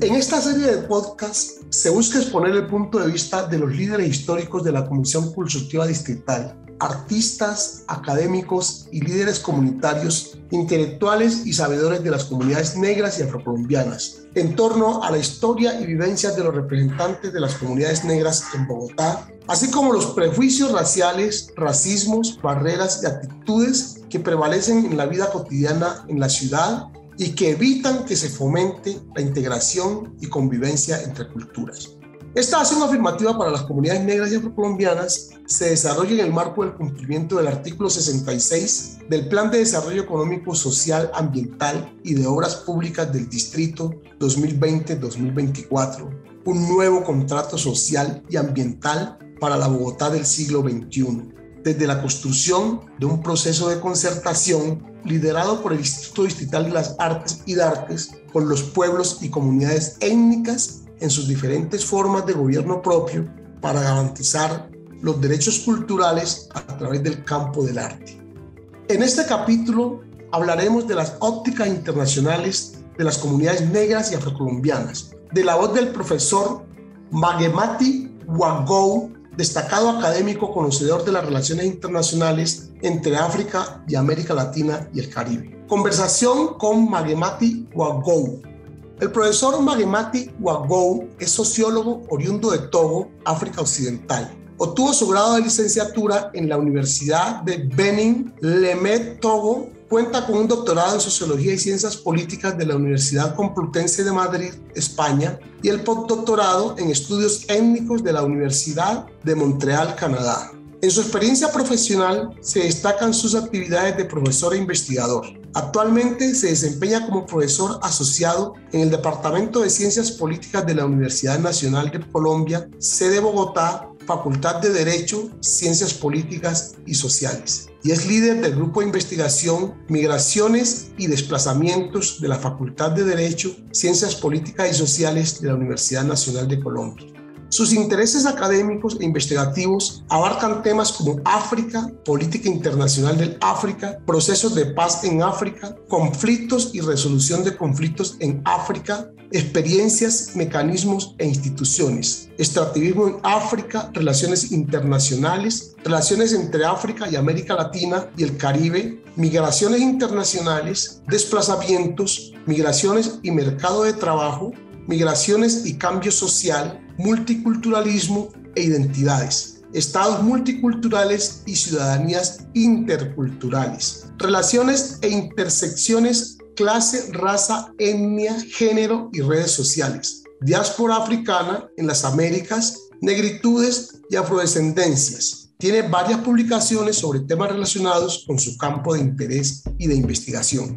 En esta serie de podcasts se busca exponer el punto de vista de los líderes históricos de la Comisión Consultiva Distrital, artistas, académicos y líderes comunitarios, intelectuales y sabedores de las comunidades negras y afrocolombianas, en torno a la historia y vivencias de los representantes de las comunidades negras en Bogotá, así como los prejuicios raciales, racismos, barreras y actitudes que prevalecen en la vida cotidiana en la ciudad y que evitan que se fomente la integración y convivencia entre culturas. Esta acción afirmativa para las comunidades negras y afrocolombianas se desarrolla en el marco del cumplimiento del artículo 66 del Plan de Desarrollo Económico, Social, Ambiental y de Obras Públicas del Distrito 2020-2024, un nuevo contrato social y ambiental para la Bogotá del siglo XXI, desde la construcción de un proceso de concertación liderado por el Instituto Distrital de las Artes y de Artes, con los pueblos y comunidades étnicas en sus diferentes formas de gobierno propio para garantizar los derechos culturales a través del campo del arte. En este capítulo hablaremos de las ópticas internacionales de las comunidades negras y afrocolombianas, de la voz del profesor Magemati Wagou destacado académico conocedor de las relaciones internacionales entre África y América Latina y el Caribe. Conversación con Magemati Wagou. El profesor Magemati Wagou es sociólogo oriundo de Togo, África Occidental. Obtuvo su grado de licenciatura en la Universidad de Benin, Lemet, Togo, Cuenta con un doctorado en Sociología y Ciencias Políticas de la Universidad Complutense de Madrid, España, y el postdoctorado en Estudios Étnicos de la Universidad de Montreal, Canadá. En su experiencia profesional se destacan sus actividades de profesor e investigador. Actualmente se desempeña como profesor asociado en el Departamento de Ciencias Políticas de la Universidad Nacional de Colombia, sede Bogotá, Facultad de Derecho, Ciencias Políticas y Sociales y es líder del Grupo de Investigación Migraciones y Desplazamientos de la Facultad de Derecho, Ciencias Políticas y Sociales de la Universidad Nacional de Colombia. Sus intereses académicos e investigativos abarcan temas como África, política internacional del África, procesos de paz en África, conflictos y resolución de conflictos en África, experiencias, mecanismos e instituciones, extractivismo en África, relaciones internacionales, relaciones entre África y América Latina y el Caribe, migraciones internacionales, desplazamientos, migraciones y mercado de trabajo, migraciones y cambio social, multiculturalismo e identidades, estados multiculturales y ciudadanías interculturales, relaciones e intersecciones clase, raza, etnia, género y redes sociales, diáspora africana en las Américas, negritudes y afrodescendencias. Tiene varias publicaciones sobre temas relacionados con su campo de interés y de investigación.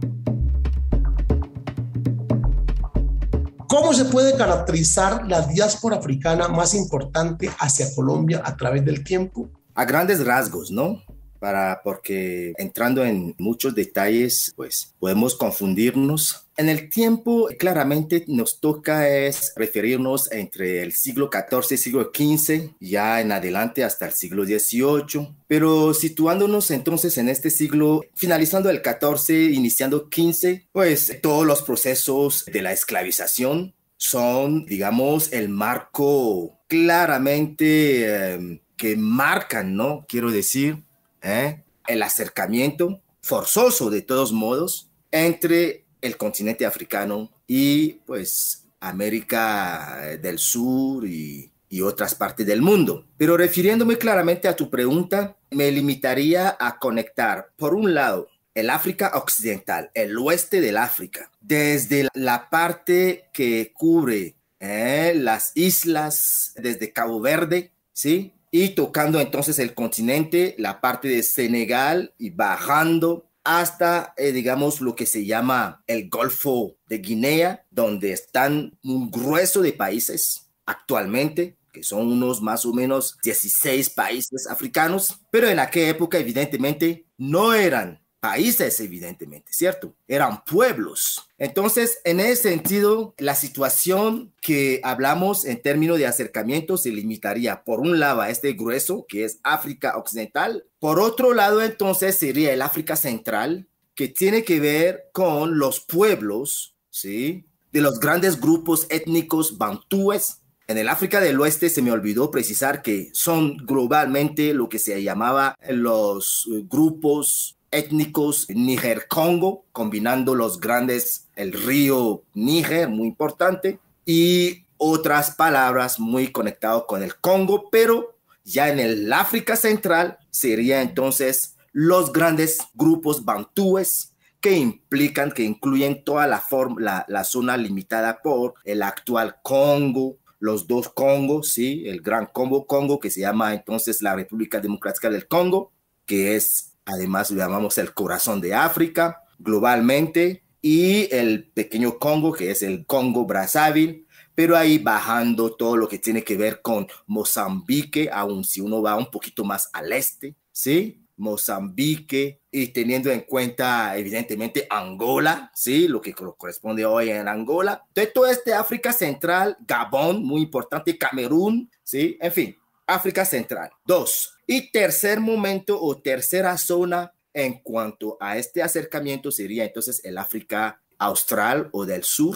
¿Cómo se puede caracterizar la diáspora africana más importante hacia Colombia a través del tiempo? A grandes rasgos, ¿no? para porque entrando en muchos detalles, pues podemos confundirnos. En el tiempo, claramente nos toca es referirnos entre el siglo XIV, y siglo XV, ya en adelante hasta el siglo XVIII, pero situándonos entonces en este siglo, finalizando el XIV, iniciando XV, pues todos los procesos de la esclavización son, digamos, el marco claramente em, que marcan, ¿no? Quiero decir, ¿eh? el acercamiento forzoso de todos modos entre el continente africano y pues América eh, del Sur y, otras partes del mundo. Pero refiriéndome claramente a tu pregunta, me limitaría a conectar, por un lado, el África Occidental, el oeste del África, desde la parte que cubre ¿eh? las islas desde Cabo Verde, ¿sí? y tocando entonces el continente, la parte de Senegal y bajando hasta, eh, digamos, lo que se llama el Golfo de Guinea, donde están un grueso de países actualmente, que son unos más o menos 16 países africanos, pero en aquella época evidentemente no eran países, evidentemente, ¿cierto? Eran pueblos. Entonces, en ese sentido, la situación que hablamos en términos de acercamiento se limitaría, por un lado, a este grueso, que es África Occidental. Por otro lado, entonces, sería el África Central, que tiene que ver con los pueblos, ¿sí? De los grandes grupos étnicos bantúes. En el África del Oeste se me olvidó precisar que son globalmente lo que se llamaba los grupos étnicos Níger-Congo, combinando los grandes, el río Níger, muy importante, y otras palabras muy conectadas con el Congo, pero ya en el África Central serían entonces los grandes grupos bantúes que implican, que incluyen toda la, la, la zona limitada por el actual Congo, los dos Congos, ¿sí? el Gran Congo Congo, que se llama entonces la República Democrática del Congo, que es Además, lo llamamos el corazón de África globalmente y el pequeño Congo, que es el Congo Brazzaville, pero ahí bajando todo lo que tiene que ver con Mozambique, aun si uno va un poquito más al este, ¿sí? Mozambique y teniendo en cuenta evidentemente Angola, ¿sí? Lo que corresponde hoy en Angola. De todo este África Central, Gabón, muy importante, Camerún, ¿sí? En fin, África Central. Dos, y tercer momento o tercera zona en cuanto a este acercamiento sería entonces el África austral o del sur,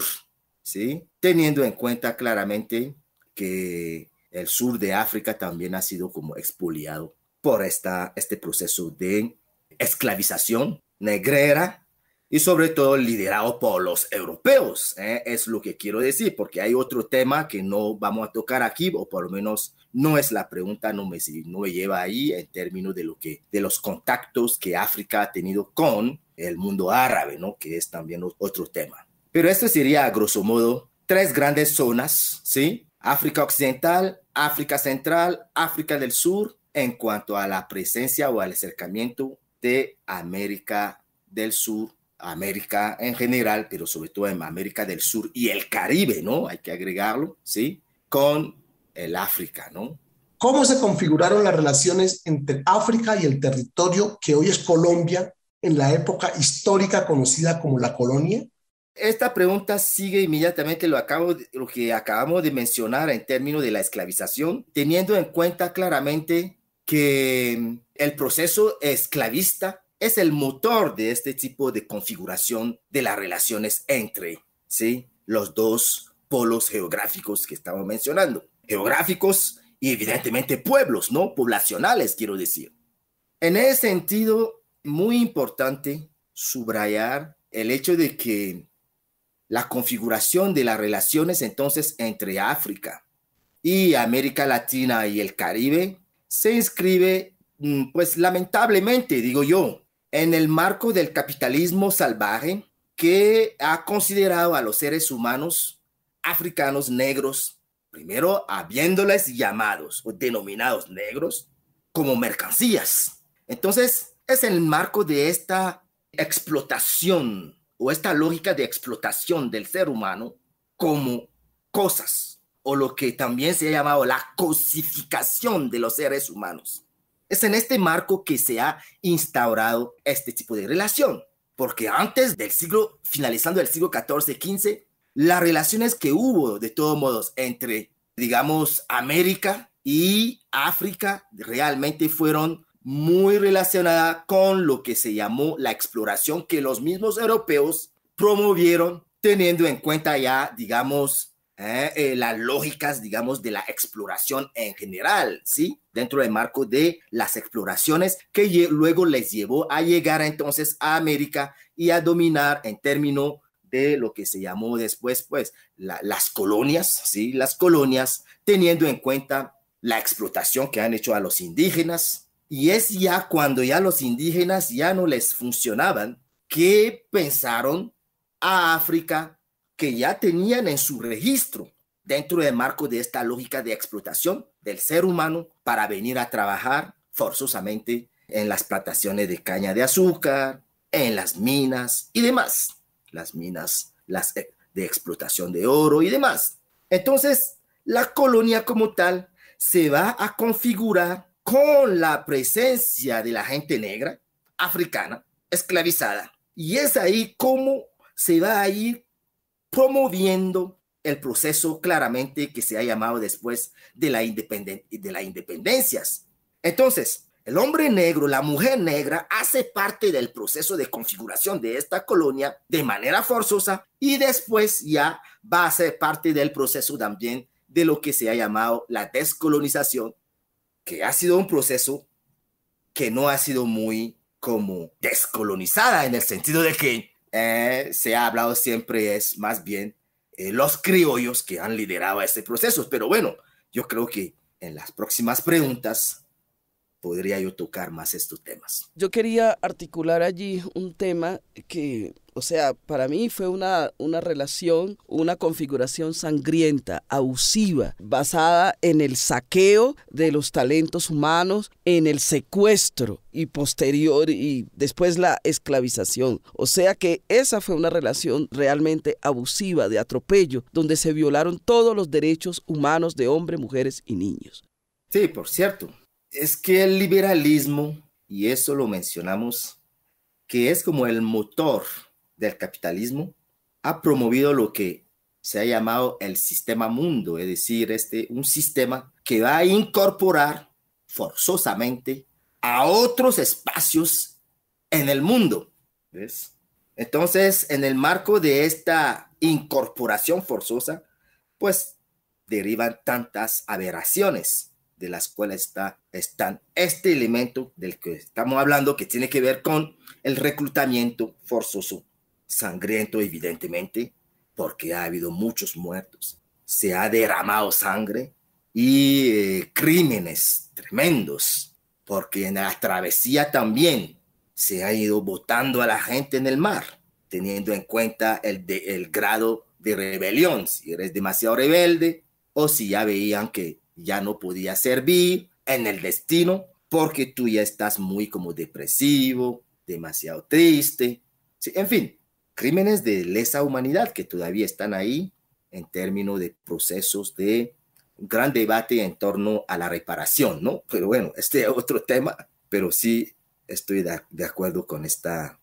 ¿sí? Teniendo en cuenta claramente que el sur de África también ha sido como expoliado por esta, este proceso de esclavización negrera y sobre todo liderado por los europeos, ¿eh? es lo que quiero decir, porque hay otro tema que no vamos a tocar aquí, o por lo menos no es la pregunta, no me, no me lleva ahí en términos de, lo que, de los contactos que África ha tenido con el mundo árabe, ¿no? que es también otro tema. Pero esto sería, a grosso modo, tres grandes zonas, ¿sí? África Occidental, África Central, África del Sur, en cuanto a la presencia o al acercamiento de América del Sur, América en general, pero sobre todo en América del Sur y el Caribe, ¿no? Hay que agregarlo, ¿sí? Con el África, ¿no? ¿Cómo se configuraron las relaciones entre África y el territorio que hoy es Colombia en la época histórica conocida como la colonia? Esta pregunta sigue inmediatamente lo, que acabamos de mencionar en términos de la esclavización, teniendo en cuenta claramente que mm, el proceso esclavista es el motor de este tipo de configuración de las relaciones entre ¿sí? los dos polos geográficos que estamos mencionando geográficos y evidentemente pueblos, ¿no? Poblacionales, quiero decir. En ese sentido, muy importante subrayar el hecho de que la configuración de las relaciones entonces entre África y América Latina y el Caribe se inscribe, mm, pues lamentablemente, digo yo, en el marco del capitalismo salvaje que ha considerado a los seres humanos africanos negros Primero, habiéndoles llamados o denominados negros como mercancías. Entonces, es el marco de esta explotación o esta lógica de explotación del ser humano como cosas o lo que también se ha llamado la cosificación de los seres humanos. Es en este marco que se ha instaurado este tipo de relación, porque antes del siglo, finalizando el siglo XIV-XV, las relaciones que hubo, de todos modos, entre, digamos, América y África, realmente fueron muy relacionadas con lo que se llamó la exploración que los mismos europeos promovieron, teniendo en cuenta ya, digamos, eh, eh, las lógicas, digamos, de la exploración en general, ¿sí? Dentro del marco de las exploraciones que luego les llevó a llegar entonces a América y a dominar en términos de lo que se llamó después, pues, las colonias, ¿sí? Las colonias, teniendo en cuenta la explotación que han hecho a los indígenas. Y es ya cuando ya los indígenas ya no les funcionaban, que pensaron a África que ya tenían en su registro dentro del marco de esta lógica de explotación del ser humano para venir a trabajar forzosamente en las plantaciones de caña de azúcar, en las minas y demás las minas las eh, de explotación de oro y demás. Entonces, la colonia como tal se va a configurar con la presencia de la gente negra, africana, esclavizada. Y es ahí como se va a ir promoviendo el proceso claramente que se ha llamado después de, la de las independencias. Entonces, el hombre negro, la mujer negra, hace parte del proceso de configuración de esta colonia de manera forzosa y después ya va a ser parte del proceso también de lo que se ha llamado la descolonización, que ha sido un proceso que no ha sido muy como descolonizada en el sentido de que eh, se ha hablado siempre es más bien eh, los criollos que han liderado este proceso. Pero bueno, yo creo que en las próximas preguntas podría yo tocar más estos temas. Yo quería articular allí un tema que o sea, para mí fue una, relación, una configuración sangrienta, abusiva, basada en el saqueo de los talentos humanos, en el secuestro y posterior y después la esclavización. O sea que esa fue una relación realmente abusiva, de atropello, donde se violaron todos los derechos humanos de hombres, mujeres y niños. Sí, por cierto, es que el liberalismo, y eso lo mencionamos, que es como el motor del capitalismo, ha promovido lo que se ha llamado el sistema mundo, es decir, este, un sistema que va a incorporar forzosamente a otros espacios en el mundo. Entonces, en el marco de esta incorporación forzosa, pues derivan tantas aberraciones de las cuales está, están este elemento del que estamos hablando, que tiene que ver con el reclutamiento forzoso, sangriento evidentemente, porque ha habido muchos muertos, se ha derramado sangre y eh, crímenes tremendos, porque en la travesía también se ha ido botando a la gente en el mar, teniendo en cuenta el, el grado de rebelión, si eres demasiado rebelde o si ya veían que ya no podía servir en el destino porque tú ya estás muy como depresivo, demasiado triste, en fin, crímenes de lesa humanidad que todavía están ahí en términos de procesos de gran debate en torno a la reparación, ¿no? Pero bueno, este es otro tema, pero sí estoy de, de acuerdo con esta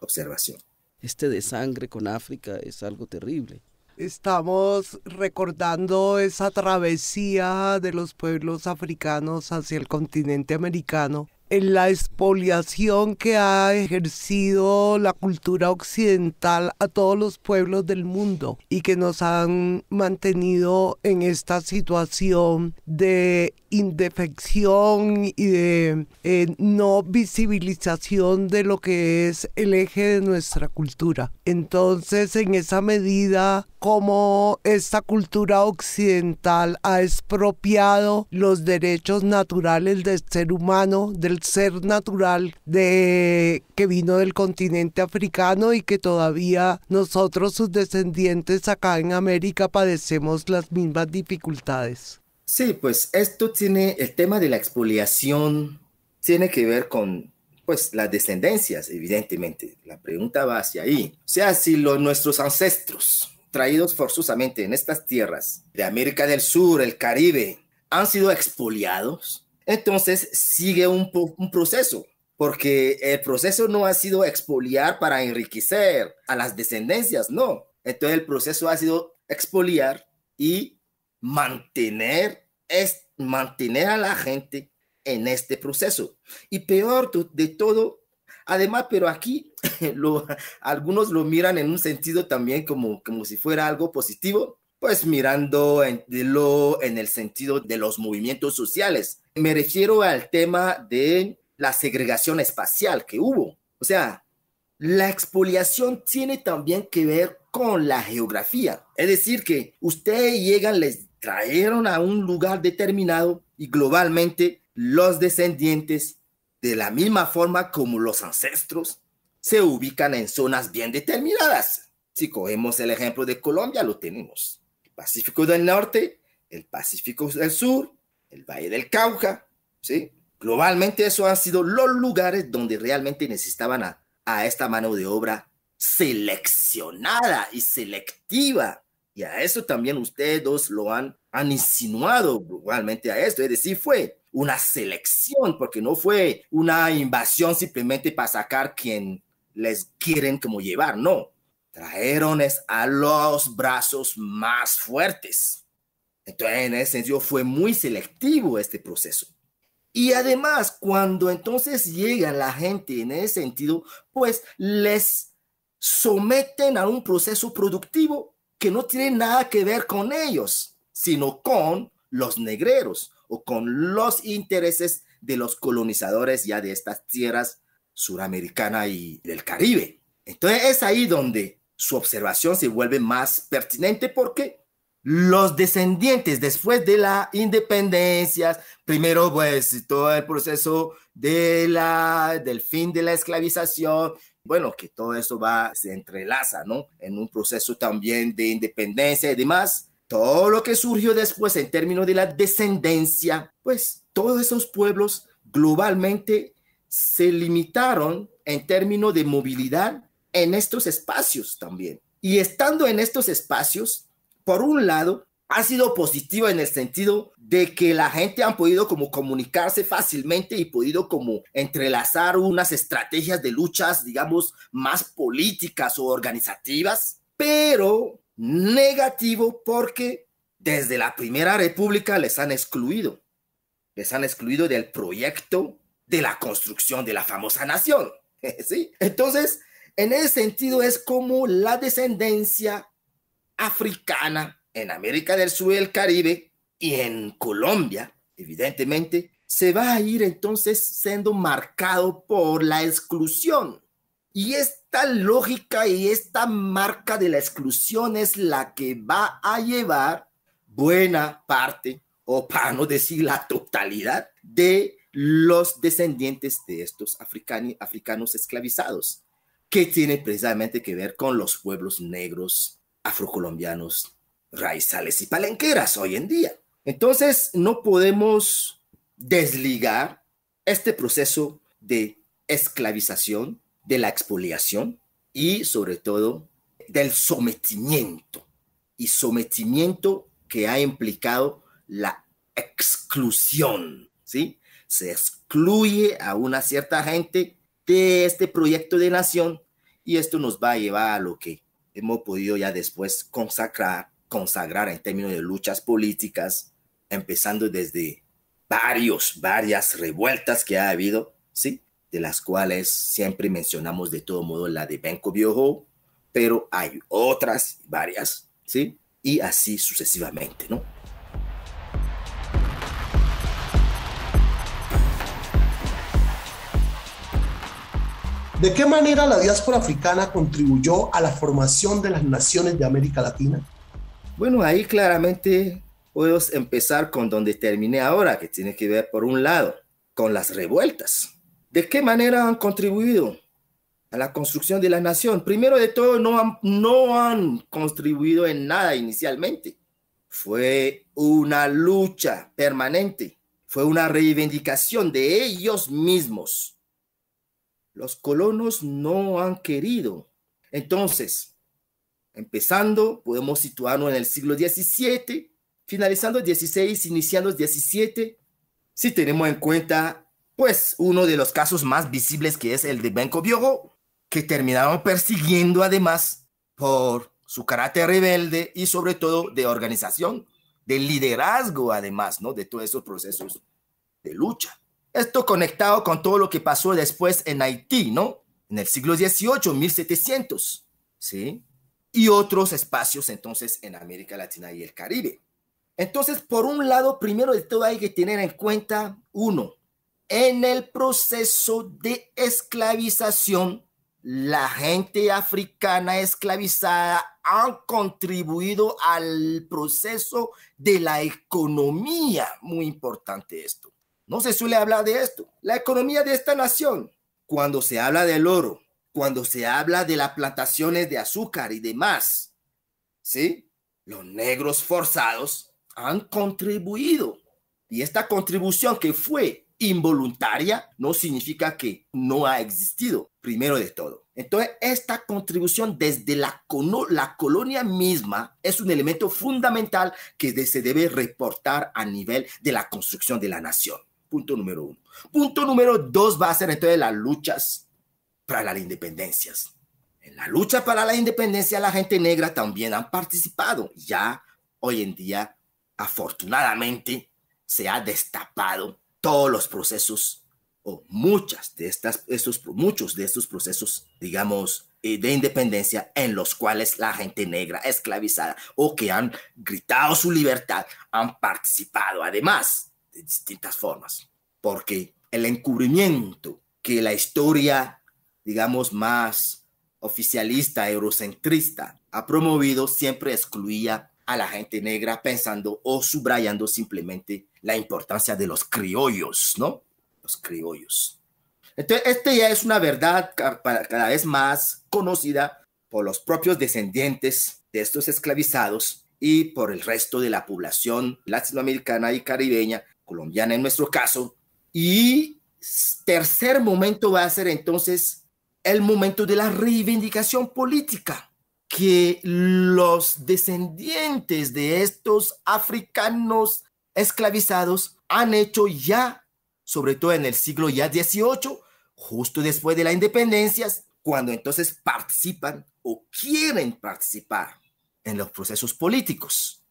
observación. Este de sangre con África es algo terrible. Estamos recordando esa travesía de los pueblos africanos hacia el continente americano, en la expoliación que ha ejercido la cultura occidental a todos los pueblos del mundo y que nos han mantenido en esta situación de indefección y de eh, no visibilización de lo que es el eje de nuestra cultura. Entonces, en esa medida, como esta cultura occidental ha expropiado los derechos naturales del ser humano, del ser natural de, que vino del continente africano y que todavía nosotros, sus descendientes acá en América, padecemos las mismas dificultades. Sí, pues esto tiene el tema de la expoliación, tiene que ver con pues las descendencias, evidentemente. La pregunta va hacia ahí. O sea, si los, nuestros ancestros traídos forzosamente en estas tierras de América del Sur, el Caribe, han sido expoliados, entonces sigue un, un proceso, porque el proceso no ha sido expoliar para enriquecer a las descendencias, no. Entonces el proceso ha sido expoliar y mantener es mantener a la gente en este proceso. Y peor de todo, además, pero aquí algunos lo miran en un sentido también como, como si fuera algo positivo, pues mirando en, lo, en el sentido de los movimientos sociales. Me refiero al tema de la segregación espacial que hubo. O sea, la expoliación tiene también que ver con la geografía. Es decir, que ustedes llegan, les trajeron a un lugar determinado y globalmente los descendientes, de la misma forma como los ancestros, se ubican en zonas bien determinadas. Si cogemos el ejemplo de Colombia, lo tenemos. El Pacífico del Norte, el Pacífico del Sur, el Valle del Cauca, ¿sí? Globalmente esos han sido los lugares donde realmente necesitaban a esta mano de obra seleccionada y selectiva y a eso también ustedes lo han, han insinuado igualmente a esto. Es decir, fue una selección, porque no fue una invasión simplemente para sacar quien les quieren como llevar, no. Trajeron a los brazos más fuertes. Entonces, en ese sentido, fue muy selectivo este proceso. Y además, cuando entonces llega la gente en ese sentido, pues les someten a un proceso productivo que no tiene nada que ver con ellos, sino con los negreros o con los intereses de los colonizadores ya de estas tierras suramericanas y del Caribe. Entonces es ahí donde su observación se vuelve más pertinente porque los descendientes después de la independencia, primero pues todo el proceso de la, del fin de la esclavización, bueno, que todo eso va, se entrelaza, ¿no? En un proceso también de independencia y demás. Todo lo que surgió después en términos de la descendencia, pues todos esos pueblos globalmente se limitaron en términos de movilidad en estos espacios también. Y estando en estos espacios, por un lado, ha sido positiva en el sentido de que la gente ha podido como comunicarse fácilmente y podido como entrelazar unas estrategias de luchas, digamos, más políticas o organizativas, pero negativo porque desde la Primera República les han excluido, les han excluido del proyecto de la construcción de la famosa nación, ¿sí? Entonces, en ese sentido es como la descendencia africana en América del Sur y el Caribe y en Colombia, evidentemente, se va a ir entonces siendo marcado por la exclusión. Y esta lógica y esta marca de la exclusión es la que va a llevar buena parte, o para no decir la totalidad, de los descendientes de estos africanos, africanos esclavizados, que tiene precisamente que ver con los pueblos negros afrocolombianos raizales y palenqueras hoy en día. Entonces, no podemos desligar este proceso de esclavización, de la expoliación y sobre todo del sometimiento. Y sometimiento que ha implicado la exclusión, ¿sí? Se excluye a una cierta gente de este proyecto de nación y esto nos va a llevar a lo que hemos podido ya después consagrar consagrar en términos de luchas políticas, empezando desde varios, varias revueltas que ha habido, ¿sí? De las cuales siempre mencionamos de todo modo la de Benko Bioho, pero hay otras, varias, ¿sí? Y así sucesivamente, ¿no? ¿De qué manera la diáspora africana contribuyó a la formación de las naciones de América Latina? Bueno, ahí claramente puedo empezar con donde terminé ahora, que tiene que ver, por un lado, con las revueltas. ¿De qué manera han contribuido a la construcción de la nación? Primero de todo, no han, no han contribuido en nada inicialmente. Fue una lucha permanente, fue una reivindicación de ellos mismos. Los colonos no han querido. Entonces, Empezando, podemos situarnos en el siglo XVII, finalizando XVI, iniciando XVII, si tenemos en cuenta, pues, uno de los casos más visibles que es el de Benco Biogo, que terminaron persiguiendo además por su carácter rebelde y sobre todo de organización, de liderazgo además, ¿no? De todos esos procesos de lucha. Esto conectado con todo lo que pasó después en Haití, ¿no? En el siglo XVIII, 1700, ¿sí? y otros espacios entonces en América Latina y el Caribe. Entonces, por un lado, primero de todo hay que tener en cuenta, uno, en el proceso de esclavización, la gente africana esclavizada ha contribuido al proceso de la economía. Muy importante esto. No se suele hablar de esto. La economía de esta nación, cuando se habla del oro, cuando se habla de las plantaciones de azúcar y demás, ¿sí? Los negros forzados han contribuido. Y esta contribución que fue involuntaria no significa que no ha existido, primero de todo. Entonces, esta contribución desde la, la colonia misma es un elemento fundamental que se debe reportar a nivel de la construcción de la nación. Punto número uno. Punto número dos va a ser entonces las luchas para las independencias. En la lucha para la independencia la gente negra también han participado. Ya hoy en día, afortunadamente, se ha destapado todos los procesos o muchas de estas, estos, muchos de estos procesos, digamos, eh, de independencia en los cuales la gente negra esclavizada o que han gritado su libertad han participado además de distintas formas, porque el encubrimiento que la historia digamos, más oficialista, eurocentrista, ha promovido siempre excluía a la gente negra pensando o subrayando simplemente la importancia de los criollos, ¿no? Los criollos. Entonces, esta ya es una verdad cada vez más conocida por los propios descendientes de estos esclavizados y por el resto de la población latinoamericana y caribeña, colombiana en nuestro caso. Y tercer momento va a ser entonces el momento de la reivindicación política que los descendientes de estos africanos esclavizados han hecho ya, sobre todo en el siglo ya 18, justo después de la independencias, cuando entonces participan o quieren participar en los procesos políticos.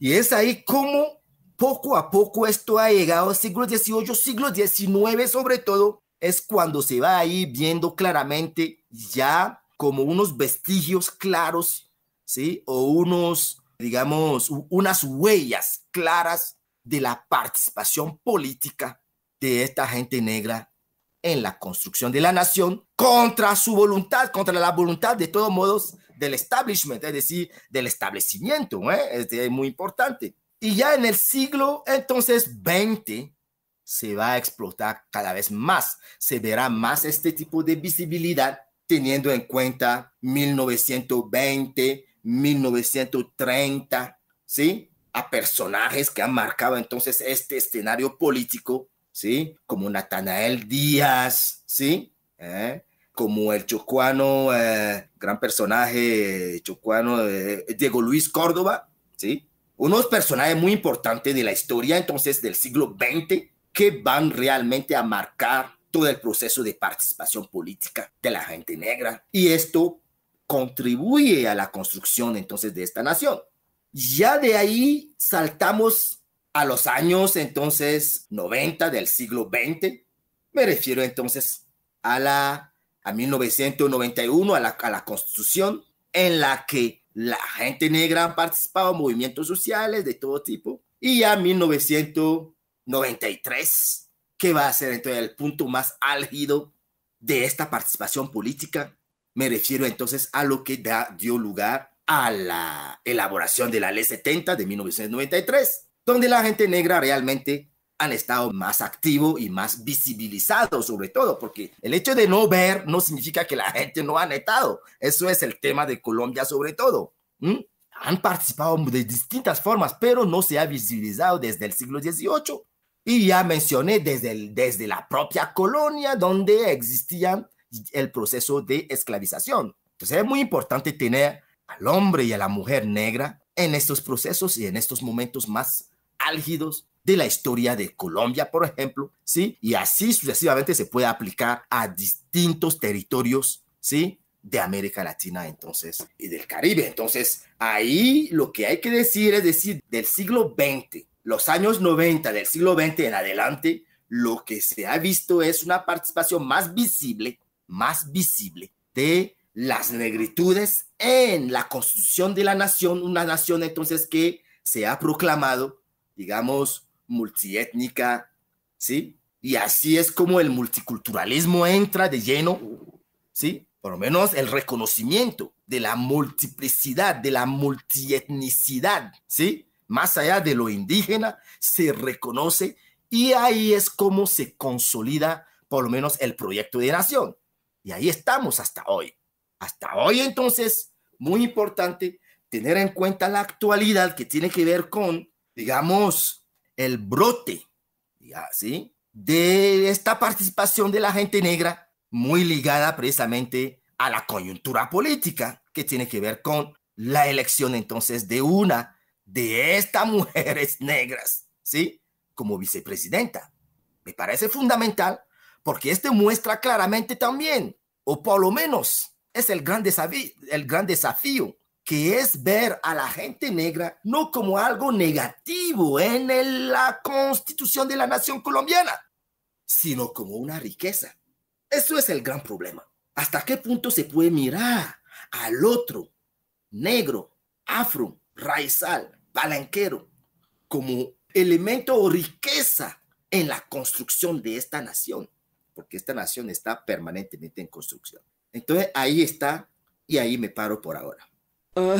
Y es ahí como poco a poco esto ha llegado al siglo XVIII, siglo XIX sobre todo, es cuando se va ahí viendo claramente ya como unos vestigios claros, ¿sí? O unos, digamos, unas huellas claras de la participación política de esta gente negra en la construcción de la nación contra su voluntad, contra la voluntad de todos modos del establishment, es decir, del establecimiento, ¿eh? es muy importante. Y ya en el siglo entonces 20, se va a explotar cada vez más. Se verá más este tipo de visibilidad teniendo en cuenta 1920, 1930, ¿sí? A personajes que han marcado entonces este escenario político, ¿sí? Como Natanael Díaz, ¿sí? ¿Eh? Como el chocuano, eh, gran personaje chocuano, eh, Diego Luis Córdoba, ¿sí? Unos personajes muy importantes de la historia entonces del siglo XX, que van realmente a marcar todo el proceso de participación política de la gente negra. Y esto contribuye a la construcción entonces de esta nación. Ya de ahí saltamos a los años entonces 90 del siglo XX. Me refiero entonces a la a 1991, a la, a constitución, en la que la gente negra ha participado en movimientos sociales de todo tipo. Y ya 1900 93, que va a ser entonces el punto más álgido de esta participación política. Me refiero entonces a lo que da, dio lugar a la elaboración de la Ley 70 de 1993, donde la gente negra realmente han estado más activo y más visibilizado sobre todo, porque el hecho de no ver no significa que la gente no ha estado. Eso es el tema de Colombia, sobre todo. Han participado de distintas formas, pero no se ha visibilizado desde el siglo XVIII. Y ya mencioné desde, desde la propia colonia donde existía el proceso de esclavización. Entonces es muy importante tener al hombre y a la mujer negra en estos procesos y en estos momentos más álgidos de la historia de Colombia, por ejemplo, ¿sí? Y así sucesivamente se puede aplicar a distintos territorios, ¿sí? De América Latina, entonces, y del Caribe. Entonces, ahí lo que hay que decir es decir, del siglo XX los años 90 del siglo XX en adelante, lo que se ha visto es una participación más visible, más visible de las negritudes en la construcción de la nación, una nación entonces que se ha proclamado, digamos, multiétnica, ¿sí? Y así es como el multiculturalismo entra de lleno, ¿sí? Por lo menos el reconocimiento de la multiplicidad, de la multietnicidad, ¿sí? más allá de lo indígena, se reconoce y ahí es como se consolida por lo menos el proyecto de nación. Y ahí estamos hasta hoy. Hasta hoy entonces, muy importante tener en cuenta la actualidad que tiene que ver con, digamos, el brote, ¿sí? De esta participación de la gente negra muy ligada precisamente a la coyuntura política que tiene que ver con la elección entonces de una de estas mujeres negras, ¿sí? Como vicepresidenta. Me parece fundamental porque este muestra claramente también, o por lo menos es el gran desafío, el gran desafío que es ver a la gente negra no como algo negativo en la constitución de la nación colombiana, sino como una riqueza. Eso es el gran problema. ¿Hasta qué punto se puede mirar al otro negro, afro, raizal, palanquero, como elemento o riqueza en la construcción de esta nación, porque esta nación está permanentemente en construcción. Entonces ahí está y ahí me paro por ahora. Ah.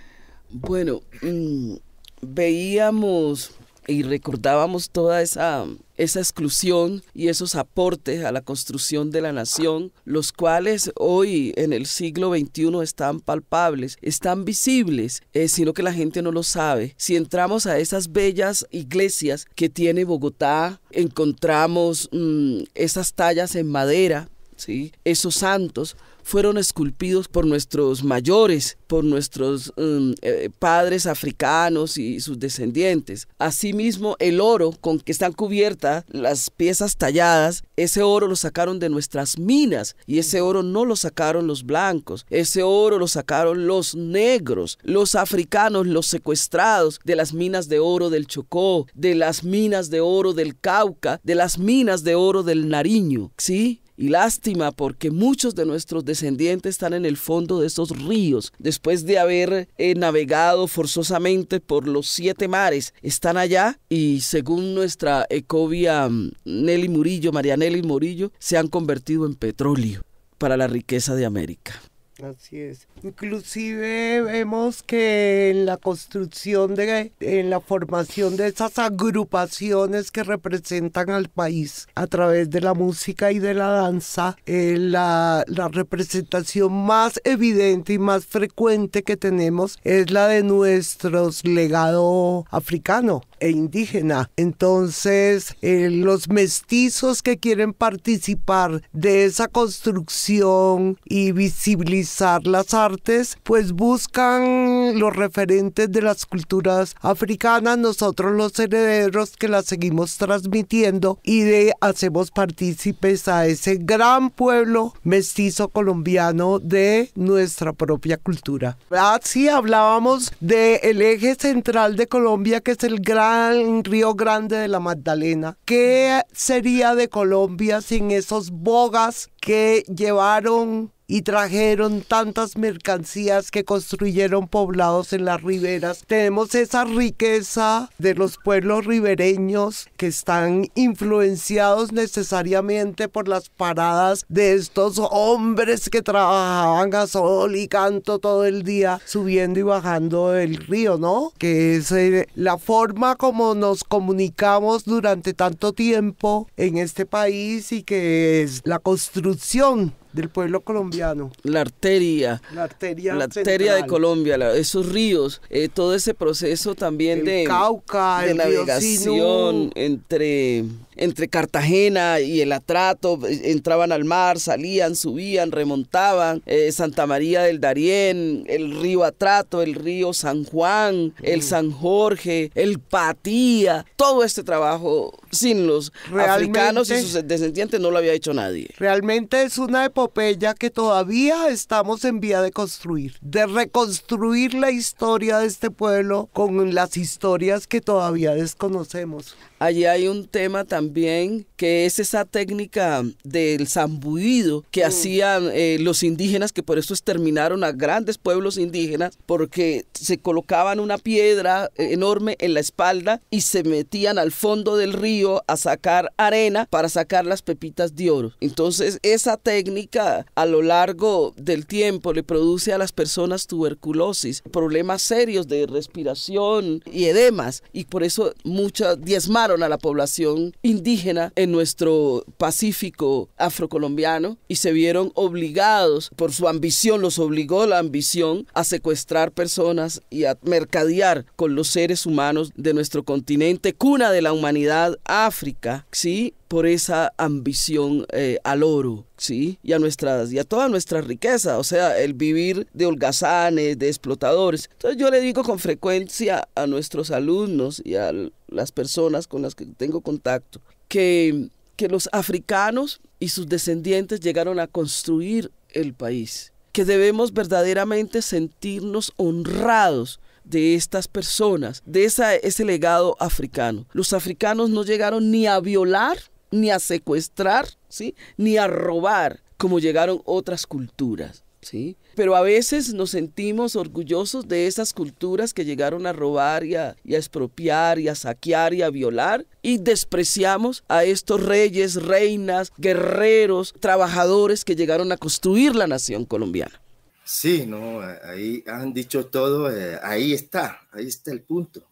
bueno, mm, veíamos y recordábamos toda esa, esa exclusión y esos aportes a la construcción de la nación, los cuales hoy en el siglo XXI están palpables, están visibles, eh, sino que la gente no lo sabe. Si entramos a esas bellas iglesias que tiene Bogotá, encontramos mm, esas tallas en madera, ¿sí? esos santos, fueron esculpidos por nuestros mayores, por nuestros mm, eh, padres africanos y sus descendientes. Asimismo, el oro con que están cubiertas las piezas talladas, ese oro lo sacaron de nuestras minas y ese oro no lo sacaron los blancos, ese oro lo sacaron los negros, los africanos, los secuestrados de las minas de oro del Chocó, de las minas de oro del Cauca, de las minas de oro del Nariño, ¿sí? Y lástima porque muchos de nuestros descendientes están en el fondo de esos ríos, después de haber eh, navegado forzosamente por los siete mares, están allá y según nuestra ecovia mm, Nelly Murillo, María Nelly Murillo, se han convertido en petróleo para la riqueza de América. Así es. Inclusive vemos que en la construcción de, en la formación de esas agrupaciones que representan al país a través de la música y de la danza, eh, la, la, representación más evidente y más frecuente que tenemos es la de nuestro legado africano e indígena. Entonces, eh, los mestizos que quieren participar de esa construcción y visibilizar las artes, pues buscan los referentes de las culturas africanas, nosotros los herederos que las seguimos transmitiendo y hacemos partícipes a ese gran pueblo mestizo colombiano de nuestra propia cultura. Así hablábamos del eje central de Colombia, que es el gran en Río Grande de la Magdalena. ¿Qué sería de Colombia sin esos bogas que llevaron y trajeron tantas mercancías que construyeron poblados en las riberas. Tenemos esa riqueza de los pueblos ribereños que están influenciados necesariamente por las paradas de estos hombres que trabajaban a sol y canto todo el día subiendo y bajando el río, ¿no? Que es eh, la forma como nos comunicamos durante tanto tiempo en este país y que es la construcción del pueblo colombiano. La arteria. La arteria. La arteria de Colombia, esos ríos, eh, todo ese proceso también de, Cauca, de navegación entre entre Cartagena y el Atrato, eh, entraban al mar, salían, subían, remontaban, eh, Santa María del Darién, el río Atrato, el río San Juan, el mm. San Jorge, el Patía, todo este trabajo sin los africanos y sus descendientes no lo había hecho nadie. Realmente es una epopeya que todavía estamos en vía de construir, de reconstruir la historia de este pueblo con las historias que todavía desconocemos. Allí hay un tema también que es esa técnica del zambuido que mm. hacían eh, los indígenas, que por eso exterminaron a grandes pueblos indígenas, porque se colocaban una piedra eh, enorme en la espalda y se metían al fondo del río a sacar arena para sacar las pepitas de oro. Entonces esa técnica a lo largo del tiempo le produce a las personas tuberculosis, problemas serios de respiración y edemas, y por eso muchas diezmas a la población indígena en nuestro Pacífico afrocolombiano y se vieron obligados, por su ambición, los obligó la ambición a secuestrar personas y a mercadear con los seres humanos de nuestro continente, cuna de la humanidad, África, ¿sí? por esa ambición eh, al oro, ¿sí? Y a, nuestras, y a toda nuestra riqueza, o sea, el vivir de holgazanes, de explotadores. Entonces yo le digo con frecuencia a nuestros alumnos y al las personas con las que tengo contacto, que, que los africanos y sus descendientes llegaron a construir el país, que debemos verdaderamente sentirnos honrados de estas personas, de ese legado africano. Los africanos no llegaron ni a violar, ni a secuestrar, ¿sí? ni a robar, como llegaron otras culturas. ¿sí? pero a veces nos sentimos orgullosos de esas culturas que llegaron a robar y a, expropiar y a saquear y a violar y despreciamos a estos reyes, reinas, guerreros, trabajadores que llegaron a construir la nación colombiana. Sí, no, ahí han dicho todo, eh, ahí está, ahí está el punto.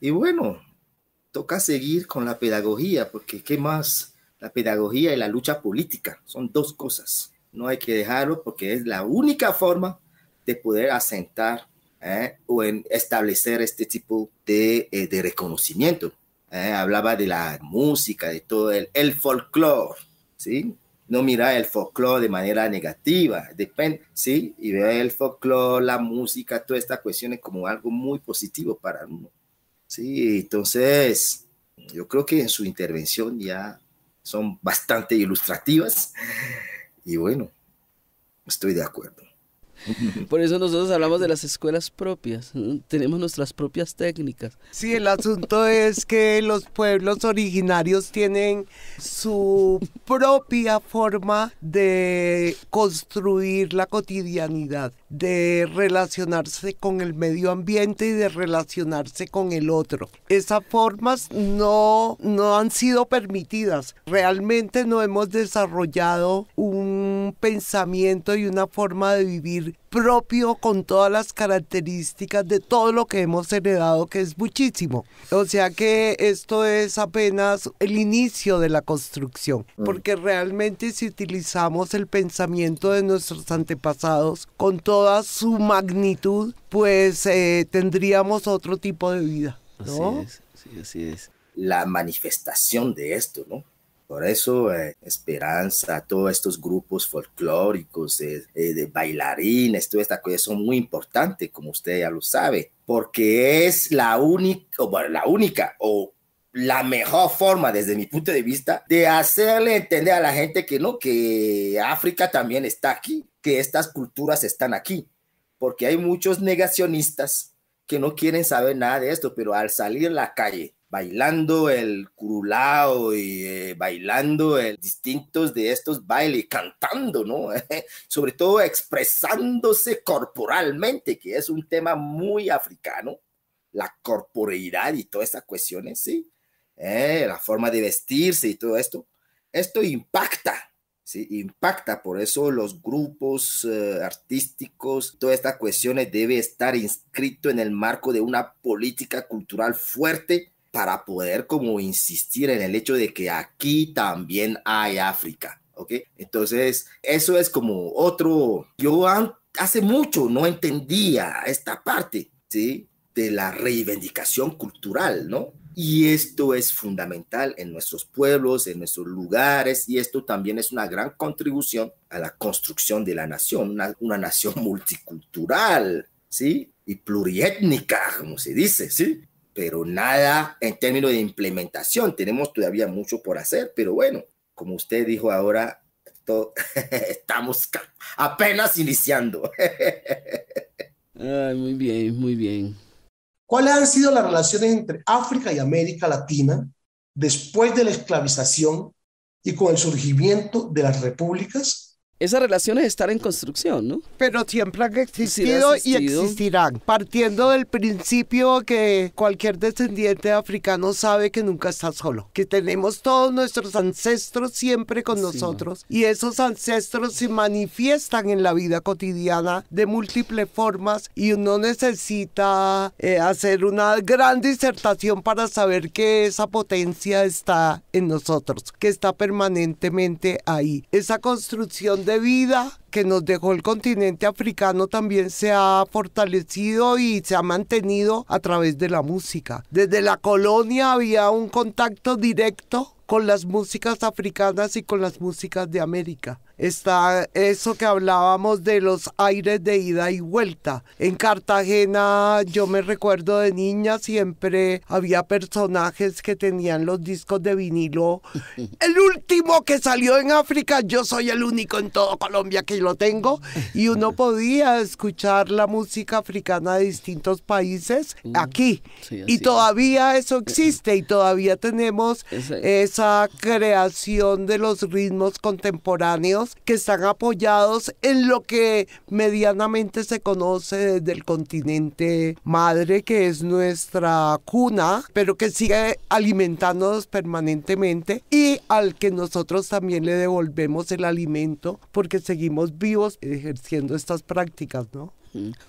Y bueno, toca seguir con la pedagogía, porque ¿qué más? La pedagogía y la lucha política son dos cosas no hay que dejarlo porque es la única forma de poder asentar ¿eh? o establecer este tipo de, eh, reconocimiento. ¿eh? Hablaba de la música, de todo el, el folclore, ¿sí? No mirar el folclore de manera negativa, depende, ¿sí? Y ve el folclore, la música, todas estas cuestiones como algo muy positivo para uno, ¿sí? Entonces, yo creo que en su intervención ya son bastante ilustrativas y bueno, estoy de acuerdo. Por eso nosotros hablamos de las escuelas propias, tenemos nuestras propias técnicas. Sí, el asunto es que los pueblos originarios tienen su propia forma de construir la cotidianidad, de relacionarse con el medio ambiente y de relacionarse con el otro. Esas formas no, no han sido permitidas. Realmente no hemos desarrollado un pensamiento y una forma de vivir propio con todas las características de todo lo que hemos heredado, que es muchísimo. O sea que esto es apenas el inicio de la construcción, mm. porque realmente si utilizamos el pensamiento de nuestros antepasados con toda su magnitud, pues eh, tendríamos otro tipo de vida. Así es, así es. La manifestación de esto, ¿no? Por eso, eh, Esperanza, todos estos grupos folclóricos de eh, bailarines, todas estas cosas son muy importantes, como usted ya lo sabe, porque es la única, bueno, la única o la mejor forma desde mi punto de vista de hacerle entender a la gente que no, que África también está aquí, que estas culturas están aquí, porque hay muchos negacionistas que no quieren saber nada de esto, pero al salir a la calle bailando el curulao y eh, bailando el distintos de estos bailes, cantando, ¿no? Sobre todo expresándose corporalmente, que es un tema muy africano, la corporeidad y todas estas cuestiones, ¿sí? Eh, la forma de vestirse y todo esto. Esto impacta, ¿sí? Impacta, por eso los grupos eh, artísticos, todas estas cuestiones debe estar inscrito en el marco de una política cultural fuerte para poder como insistir en el hecho de que aquí también hay África, ¿ok? Entonces, eso es como otro, yo hace mucho no entendía esta parte, ¿sí? De la reivindicación cultural, ¿no? Y esto es fundamental en nuestros pueblos, en nuestros lugares, y esto también es una gran contribución a la construcción de la nación, una, nación multicultural, ¿sí? Y pluriétnica, como se dice, ¿sí? pero nada en términos de implementación. Tenemos todavía mucho por hacer, pero bueno, como usted dijo ahora, estamos apenas iniciando. muy bien, muy bien. ¿Cuáles han sido las relaciones entre África y América Latina después de la esclavización y con el surgimiento de las repúblicas? esas relaciones estar en construcción, ¿no? Pero siempre han existido, y existirán, partiendo del principio que cualquier descendiente africano sabe que nunca está solo, que tenemos todos nuestros ancestros siempre con nosotros y esos ancestros se manifiestan en la vida cotidiana de múltiples formas y uno necesita eh, hacer una gran disertación para saber que esa potencia está en nosotros, que está permanentemente ahí. Esa construcción de vida que nos dejó el continente africano también se ha fortalecido y se ha mantenido a través de la música. Desde la colonia había un contacto directo con las músicas africanas y con las músicas de América está eso que hablábamos de los aires de ida y vuelta. En Cartagena yo me recuerdo de niña siempre había personajes que tenían los discos de vinilo. El último que salió en África, yo soy el único en todo Colombia que lo tengo y uno podía escuchar la música africana de distintos países aquí. y todavía eso eh, eh. existe y todavía tenemos esa creación de los ritmos contemporáneos que están apoyados en lo que medianamente se conoce desde el continente madre, que es nuestra cuna, pero que sigue alimentándonos permanentemente y al que nosotros también le devolvemos el alimento porque seguimos vivos ejerciendo estas prácticas, ¿no?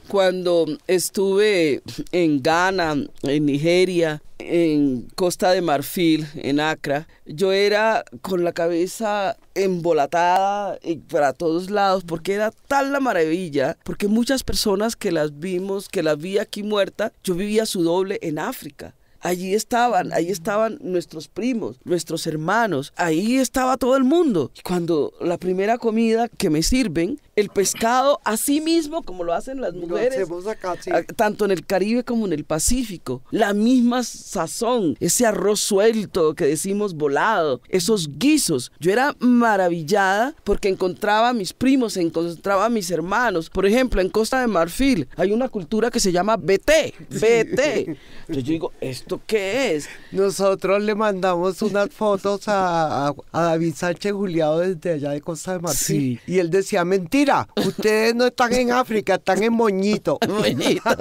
Cuando estuve en Ghana, en Nigeria, en Costa de Marfil, en Accra, yo era con la cabeza embolatada y eh, para todos lados, porque era tal la maravilla, porque muchas personas que las vimos, que las vi aquí muerta, yo vivía su doble en África. Allí estaban, ahí estaban nuestros primos, nuestros hermanos, ahí estaba todo el mundo. Y cuando la primera comida que me sirven, el pescado, así mismo como lo hacen las mujeres, ah, tanto en el Caribe como en el Pacífico, la misma sazón, ese arroz suelto que decimos volado, esos guisos. Yo era maravillada porque encontraba a mis primos, encontraba a mis hermanos. Por ejemplo, en Costa de Marfil hay una cultura que se llama BT, BT. Entonces yo digo, esto qué es? Nosotros le mandamos unas fotos a, David Sánchez Juliado desde allá de Costa de Marfil. Y él decía, mentira, ustedes no están en África, están en Moñito. Moñito.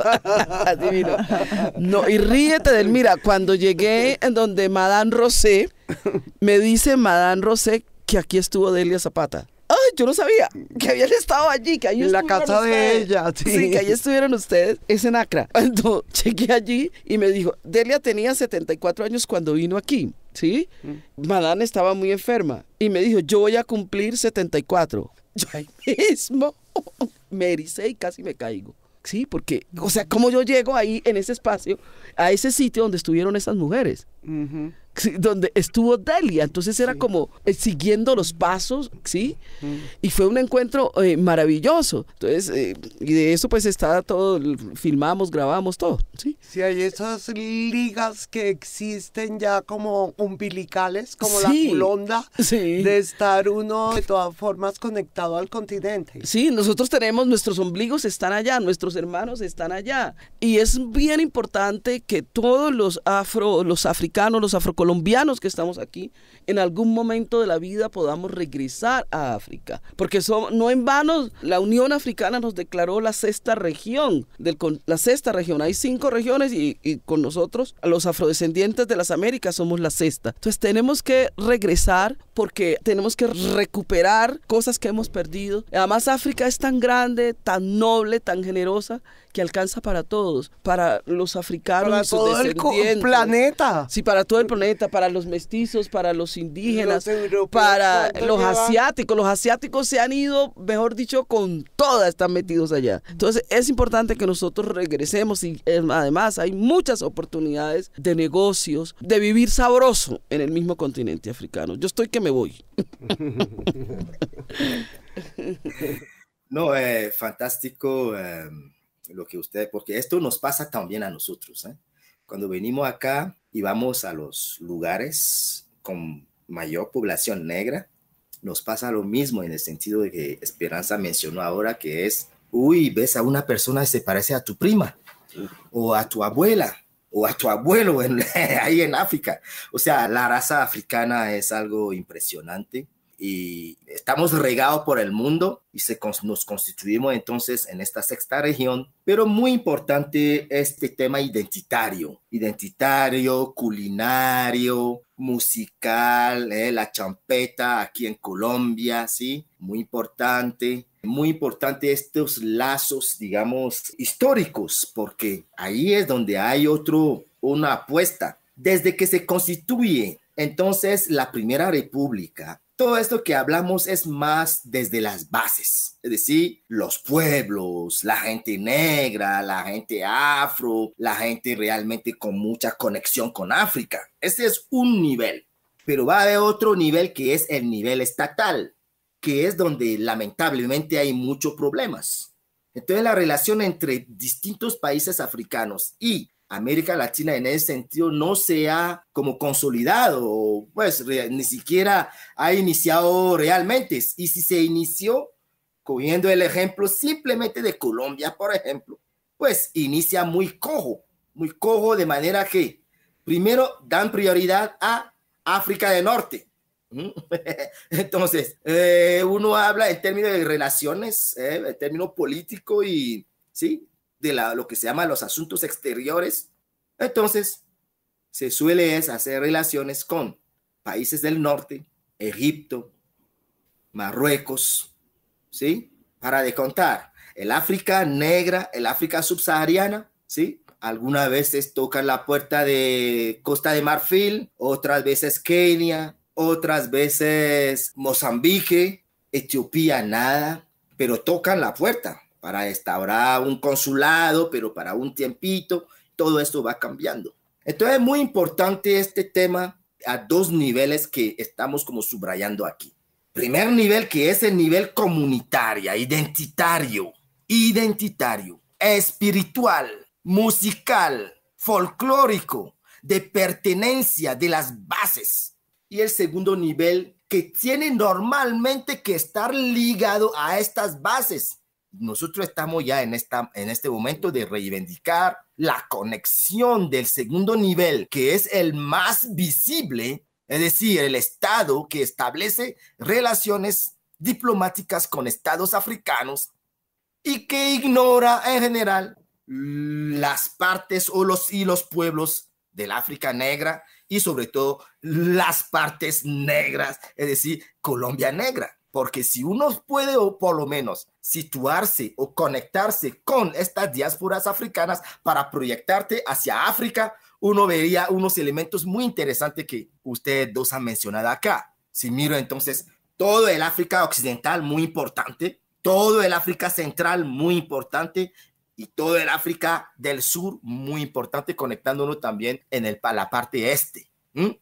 No, y ríete de él. Mira, cuando llegué en donde Madame Rosé, me dice Madame Rosé que aquí estuvo Delia Zapata ay, yo no sabía que habían estado allí, que ahí En la casa de ella, sí. que ahí estuvieron ustedes. Es en Acra. llegué allí y me dijo, Delia tenía 74 años cuando vino aquí, ¿sí? Mm. Madame estaba muy enferma y me dijo, yo voy a cumplir 74. Yo ahí mismo me ericé y casi me caigo. Sí, porque, o sea, ¿cómo yo llego ahí en ese espacio, a ese sitio donde estuvieron esas mujeres? donde estuvo Delia, entonces era como eh, siguiendo los pasos, ¿sí? Y fue un encuentro eh, maravilloso, entonces, eh, y de eso pues está todo, filmamos, grabamos, todo, ¿sí? hay esas ligas que existen ya como umbilicales, como la culonda, de estar uno de todas formas conectado al continente. Sí, nosotros tenemos, nuestros ombligos están allá, nuestros hermanos están allá, y es bien importante que todos los afro, los africanos, los afrocolombianos que estamos aquí, en algún momento de la vida podamos regresar a África. Porque son no en vano, la Unión Africana nos declaró la sexta región, del, la sexta región. Hay cinco regiones y, y con nosotros, los afrodescendientes de las Américas, somos la sexta. Entonces tenemos que regresar porque tenemos que recuperar cosas que hemos perdido. Además África es tan grande, tan noble, tan generosa, que alcanza para todos, para los africanos, para todo el planeta. Sí, para todo el planeta, para los mestizos, para los indígenas, para los asiáticos. Los asiáticos se han ido, mejor dicho, con todas están metidos allá. Entonces es importante que nosotros regresemos y eh, además hay muchas oportunidades de negocios, de vivir sabroso en el mismo continente africano. Yo estoy que me voy. No, es eh, fantástico. Em, lo que usted, porque esto nos pasa también a nosotros. ¿eh? Cuando venimos acá y vamos a los lugares con mayor población negra, nos pasa lo mismo en el sentido de que Esperanza mencionó ahora que es, uy, ves a una persona que se parece a tu prima o a tu abuela o a tu abuelo ahí en África. O sea, la raza africana es algo impresionante y estamos regados por el mundo y se, nos constituimos entonces en esta sexta región, pero muy importante este tema identitario, identitario, culinario, musical, eh, la champeta aquí en Colombia, ¿sí? Muy importante. Muy importante estos lazos, digamos, históricos, porque ahí es donde hay otro, una apuesta. Desde que se constituye entonces la Primera República, todo esto que hablamos es más desde las bases, es decir, los pueblos, la gente negra, la gente afro, la gente realmente con mucha conexión con África. Este es un nivel, pero va a otro nivel que es el nivel estatal, que es donde lamentablemente hay muchos problemas. Entonces la relación entre distintos países africanos y América Latina en ese sentido no se ha como consolidado, pues ni siquiera ha iniciado realmente. Y si se inició, cogiendo el ejemplo simplemente de Colombia, por ejemplo, pues inicia muy cojo, muy cojo de manera que primero dan prioridad a África del Norte. ¿Mm? Entonces, eh, uno habla en términos de relaciones, eh, en términos políticos y, ¿sí? de la, lo que se llama los asuntos exteriores, entonces se suele es hacer relaciones con países del norte, Egipto, Marruecos, ¿sí? Para de contar, el África negra, el África subsahariana, ¿sí? Algunas veces tocan la puerta de Costa de Marfil, otras veces Kenia, otras veces Mozambique, Etiopía, nada, pero tocan la puerta, para restaurar un consulado, pero para un tiempito, todo esto va cambiando. Entonces es muy importante este tema a dos niveles que estamos como subrayando aquí. Primer nivel que es el nivel comunitario, identitario, identitario, espiritual, musical, folclórico, de pertenencia de las bases. Y el segundo nivel que tiene normalmente que estar ligado a estas bases nosotros estamos ya en, esta, en este momento de reivindicar la conexión del segundo nivel, que es el más visible, es decir, el Estado que establece relaciones diplomáticas con estados africanos y que ignora en general las partes o los y los pueblos del África negra y sobre todo las partes negras, es decir, Colombia negra. Porque si uno puede, o por lo menos, situarse o conectarse con estas diásporas africanas para proyectarte hacia África, uno vería unos elementos muy interesantes que ustedes dos han mencionado acá. Si miro entonces todo el África occidental, muy importante, todo el África central, muy importante, y todo el África del sur, muy importante, conectándonos también en el, la parte este.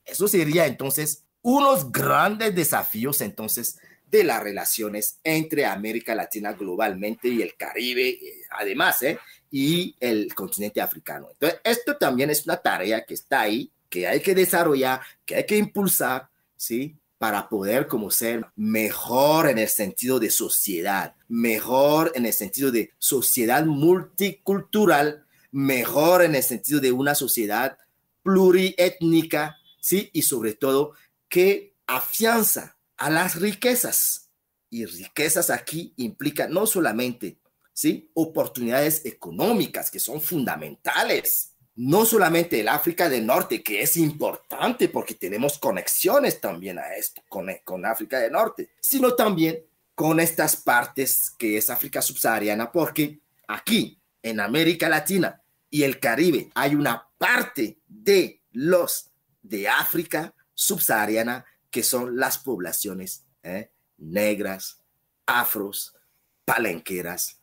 Eso sería entonces unos grandes desafíos entonces de las relaciones entre América Latina globalmente y el Caribe, eh, además, eh, y el continente africano. Entonces, esto también es una tarea que está ahí, que hay que desarrollar, que hay que impulsar, ¿sí? Para poder como ser mejor en el sentido de sociedad, mejor en el sentido de sociedad multicultural, mejor en el sentido de una sociedad plurietnica, ¿sí? Y sobre todo que afianza a las riquezas. Y riquezas aquí implica no solamente ¿sí? oportunidades económicas que son fundamentales, no solamente el África del Norte, que es importante porque tenemos conexiones también a esto, con, eh, con África del Norte, sino también con estas partes que es África subsahariana, porque aquí, en América Latina y el Caribe, hay una parte de los de África subsahariana que son las poblaciones ¿eh? negras, afros, palenqueras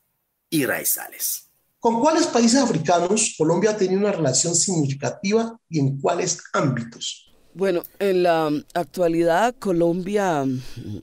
y raizales. ¿Con cuáles países africanos Colombia ha tenido una relación significativa y en cuáles ámbitos? Bueno, en la actualidad Colombia,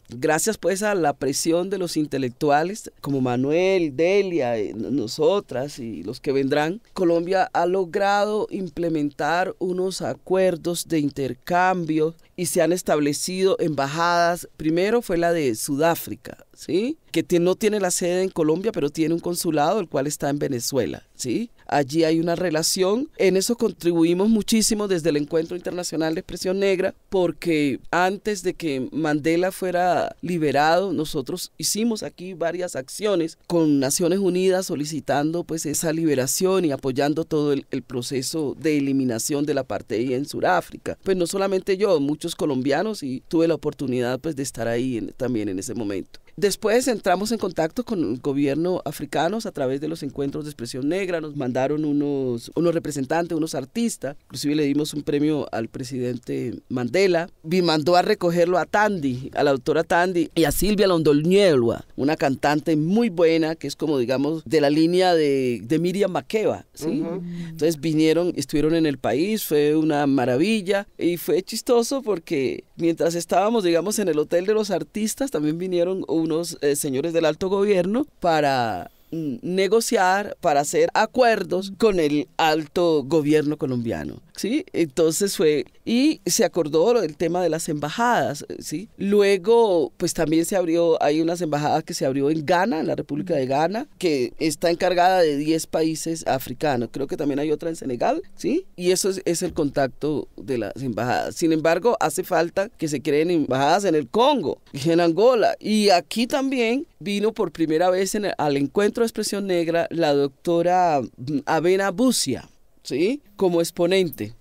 gracias pues a la presión de los intelectuales como Manuel, Delia, eh, nosotras y los que vendrán, Colombia ha logrado implementar unos acuerdos de intercambio y se han establecido embajadas. Primero fue la de Sudáfrica, ¿sí? Que no tiene la sede en Colombia, pero tiene un consulado, el cual está en Venezuela, ¿sí? allí hay una relación. En eso contribuimos muchísimo desde el Encuentro Internacional de Expresión Negra, porque antes de que Mandela fuera liberado, nosotros hicimos aquí varias acciones con Naciones Unidas solicitando pues esa liberación y apoyando todo el, proceso de eliminación de la apartheid en Sudáfrica. Pues no solamente yo, muchos colombianos y tuve la oportunidad pues de estar ahí también en ese momento. Después entramos en contacto con el gobierno africano a través de los encuentros de expresión negra, nos mandaron unos, unos representantes, unos artistas, inclusive le dimos un premio al presidente Mandela, me mandó a recogerlo a Tandy, a la doctora Tandy y a Silvia Londolnielwa, una cantante muy buena que es como digamos de la línea de, Miriam Makeba, ¿sí? Entonces vinieron, estuvieron en el país, fue una maravilla y fue chistoso porque mientras estábamos digamos en el hotel de los artistas también vinieron un eh, señores del alto gobierno para negociar, para hacer acuerdos con el alto gobierno colombiano. ¿sí? Entonces fue, y se acordó el tema de las embajadas, ¿sí? Luego, pues también se abrió, hay unas embajadas que se abrió en Ghana, en la República de Ghana, que está encargada de 10 países africanos. Creo que también hay otra en Senegal, ¿sí? Y eso es, el contacto de las embajadas. Sin embargo, hace falta que se creen embajadas en el Congo y en Angola. Y aquí también vino por primera vez al encuentro de expresión negra la doctora mm, Avena Bucia, ¿sí? Como exponente.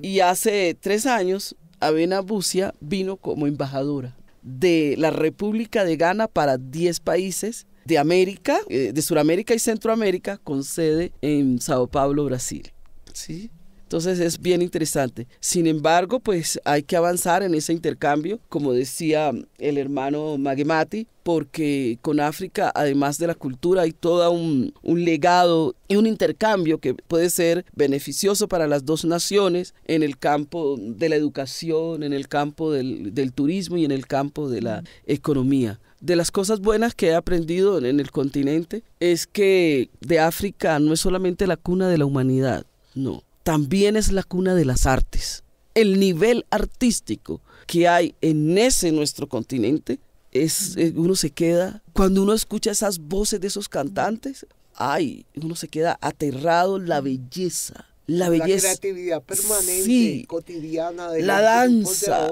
Y hace tres años, Avena Bucia vino como embajadora de la República de Ghana para 10 países de América, eh, de Sudamérica y Centroamérica, con sede en Sao Paulo, Brasil. ¿Sí? Entonces es bien interesante. Sin embargo, pues hay que avanzar en ese intercambio, como decía el hermano Magemati, porque con África, además de la cultura, hay todo un, legado y un intercambio que puede ser beneficioso para las dos naciones en el campo de la educación, en el campo del, del turismo y en el campo de la economía. De las cosas buenas que he aprendido en el continente es que de África no es solamente la cuna de la humanidad, no también es la cuna de las artes. El nivel artístico que hay en ese nuestro continente es eh, uno se queda cuando uno escucha esas voces de esos cantantes, ay, uno se queda aterrado la belleza la belleza. La creatividad permanente, cotidiana de la danza.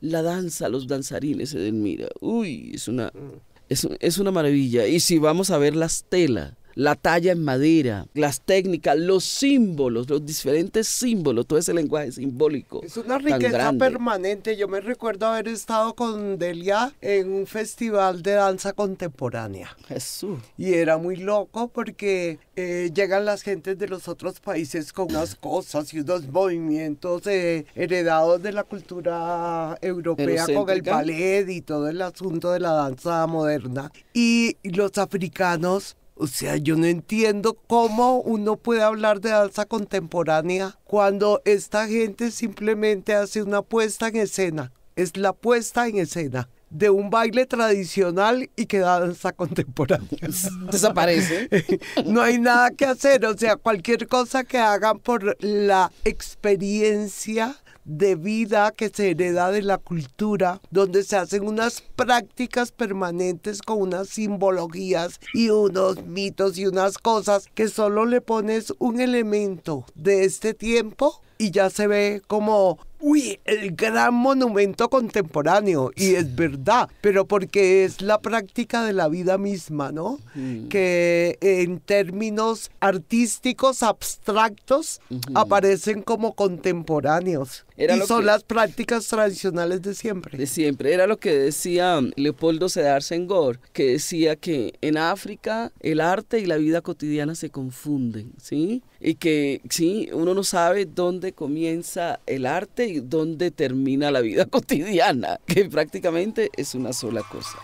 La danza, los danzarines, mira, Uy, es una, mm. es, es, una maravilla. Y si vamos a ver las telas, la talla en madera, las técnicas, los símbolos, los diferentes símbolos, todo ese lenguaje simbólico. Es una riqueza permanente. Yo me recuerdo haber estado con Delia en un festival de danza contemporánea. Jesús. Y era muy loco porque eh, llegan las gentes de los otros países con unas cosas y unos movimientos eh, heredados de la cultura europea con el ballet y todo el asunto de la danza moderna. Y los africanos o sea, yo no entiendo cómo uno puede hablar de danza contemporánea cuando esta gente simplemente hace una puesta en escena. Es la puesta en escena de un baile tradicional y que danza contemporánea. Desaparece. no hay nada que hacer, o sea, cualquier cosa que hagan por la experiencia de vida que se hereda de la cultura, donde se hacen unas prácticas permanentes con unas simbologías y unos mitos y unas cosas que solo le pones un elemento de este tiempo y ya se ve como, uy, el gran monumento contemporáneo. Y es verdad, pero porque es la práctica de la vida misma, ¿no? Mm. Que en términos artísticos, abstractos, aparecen como contemporáneos y son las prácticas tradicionales de siempre. De siempre. Era lo que decía Leopoldo Sedar Senghor, que decía que en África el arte y la vida cotidiana se confunden, ¿sí? Y que, sí, uno no sabe dónde comienza el arte y dónde termina la vida cotidiana, que prácticamente es una sola cosa.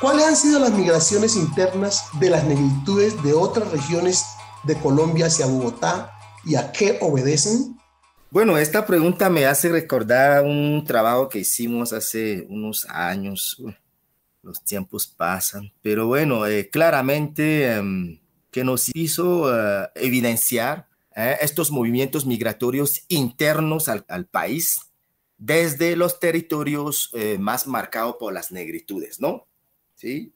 ¿Cuáles han sido las migraciones internas de las negritudes de otras regiones de Colombia hacia Bogotá y a qué obedecen? Bueno, esta pregunta me hace recordar un trabajo que hicimos hace unos años. Los tiempos pasan, pero bueno, eh, claramente em, que nos hizo eh, evidenciar eh, estos movimientos migratorios internos al país desde los territorios más marcados por las negritudes, ¿no? ¿sí?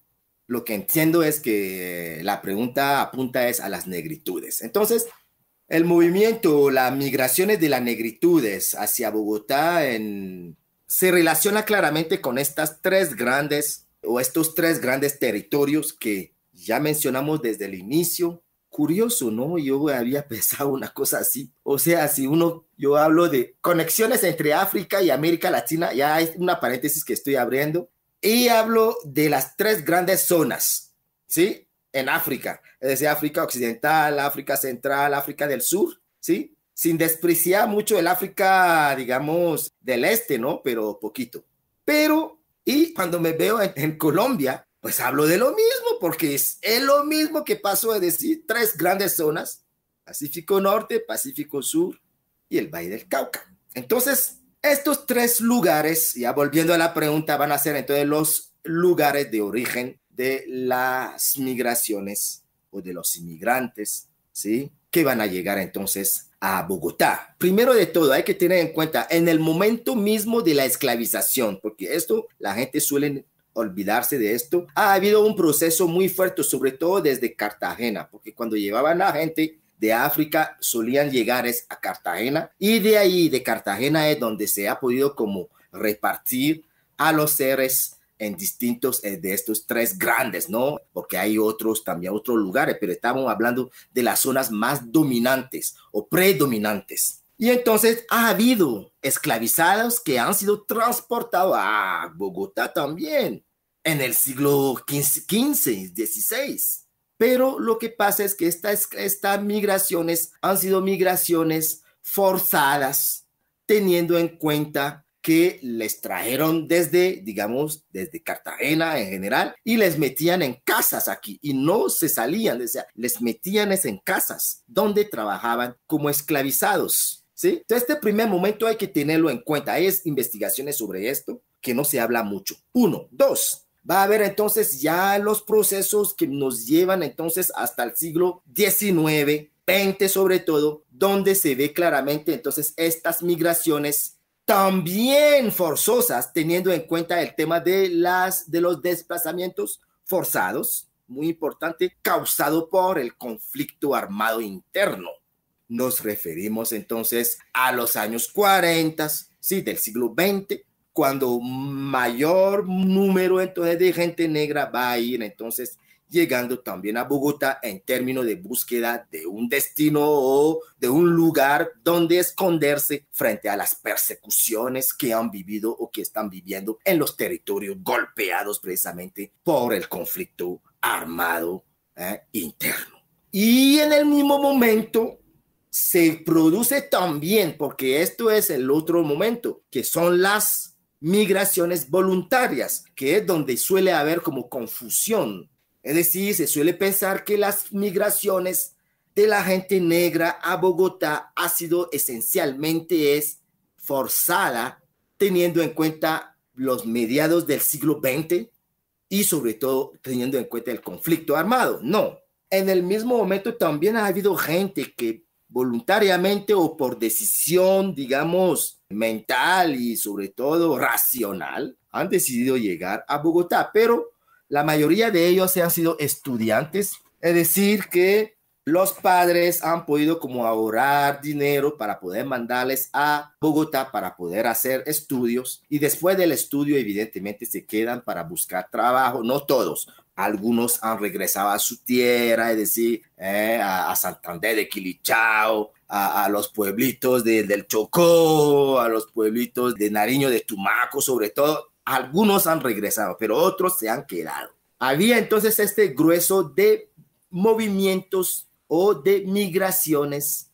Lo que entiendo es que la pregunta apunta es a las negritudes. Entonces, el movimiento, las migraciones de las negritudes hacia Bogotá se relaciona claramente con estas tres grandes o estos tres grandes territorios que ya mencionamos desde el inicio. Curioso, ¿no? Yo había pensado una cosa así. O sea, si uno, yo hablo de conexiones entre África y América Latina, ya hay una paréntesis que estoy abriendo, y hablo de las tres grandes zonas, ¿sí? En África, es decir, África Occidental, África Central, África del Sur, ¿sí? Sin despreciar mucho el África, digamos, del Este, ¿no? Pero poquito. Pero, y cuando me veo en, Colombia, pues hablo de lo mismo, porque es, lo mismo que pasó, de decir, tres grandes zonas, Pacífico Norte, Pacífico Sur y el Valle del Cauca. Entonces, estos tres lugares, ya volviendo a la pregunta, van a ser entonces los lugares de origen de las migraciones o de los inmigrantes, ¿sí? Que van a llegar entonces a Bogotá. Primero de todo, hay que tener en cuenta en el momento mismo de la esclavización, porque esto la gente suele olvidarse de esto. Ha habido un proceso muy fuerte, sobre todo desde Cartagena, porque cuando llevaban a gente de África solían llegar es a Cartagena y de ahí, de Cartagena es donde se ha podido como repartir a los seres en distintos eh, de estos tres grandes, ¿no? Porque hay otros también, otros lugares, pero estamos hablando de las zonas más dominantes o predominantes. Y entonces ha habido esclavizados que han sido transportados a Bogotá también en el siglo XV, XVI, pero lo que pasa es que estas, migraciones han sido migraciones forzadas, teniendo en cuenta que les trajeron desde, digamos, desde Cartagena en general y les metían en casas aquí y no se salían, les metían en casas donde trabajaban como esclavizados. ¿Sí? Entonces, este primer momento hay que tenerlo en cuenta. hay investigaciones sobre esto que no se habla mucho. Uno, dos, va a haber entonces ya los procesos que nos llevan entonces hasta el siglo XIX, XX sobre todo, donde se ve claramente entonces estas migraciones también forzosas, teniendo en cuenta el tema de, las, de los desplazamientos forzados, muy importante, causado por el conflicto armado interno. Nos referimos entonces a los años 40, sí, del siglo XX, cuando mayor número entonces de gente negra va a ir entonces llegando también a Bogotá en términos de búsqueda de un destino o de un lugar donde esconderse frente a las persecuciones que han vivido o que están viviendo en los territorios golpeados precisamente por el conflicto armado eh, interno. Y en el mismo momento se produce también, porque esto es el otro momento, que son las migraciones voluntarias, que es donde suele haber como confusión. Es decir, se suele pensar que las migraciones de la gente negra a Bogotá ha sido esencialmente es forzada, teniendo en cuenta los mediados del siglo XX y sobre todo teniendo en cuenta el conflicto armado. No, en el mismo momento también ha habido gente que voluntariamente o por decisión, digamos, mental y sobre todo racional han decidido llegar a Bogotá, pero la mayoría de ellos se han sido estudiantes, es decir, que los padres han podido como ahorrar dinero para poder mandarles a Bogotá para poder hacer estudios y después del estudio evidentemente se quedan para buscar trabajo, no todos, algunos han regresado a su tierra, es decir, eh, a, Santander de Quilichao, a, los pueblitos de, del Chocó, a los pueblitos de Nariño, de Tumaco, sobre todo. Algunos han regresado, pero otros se han quedado. Había entonces este grueso de movimientos o de migraciones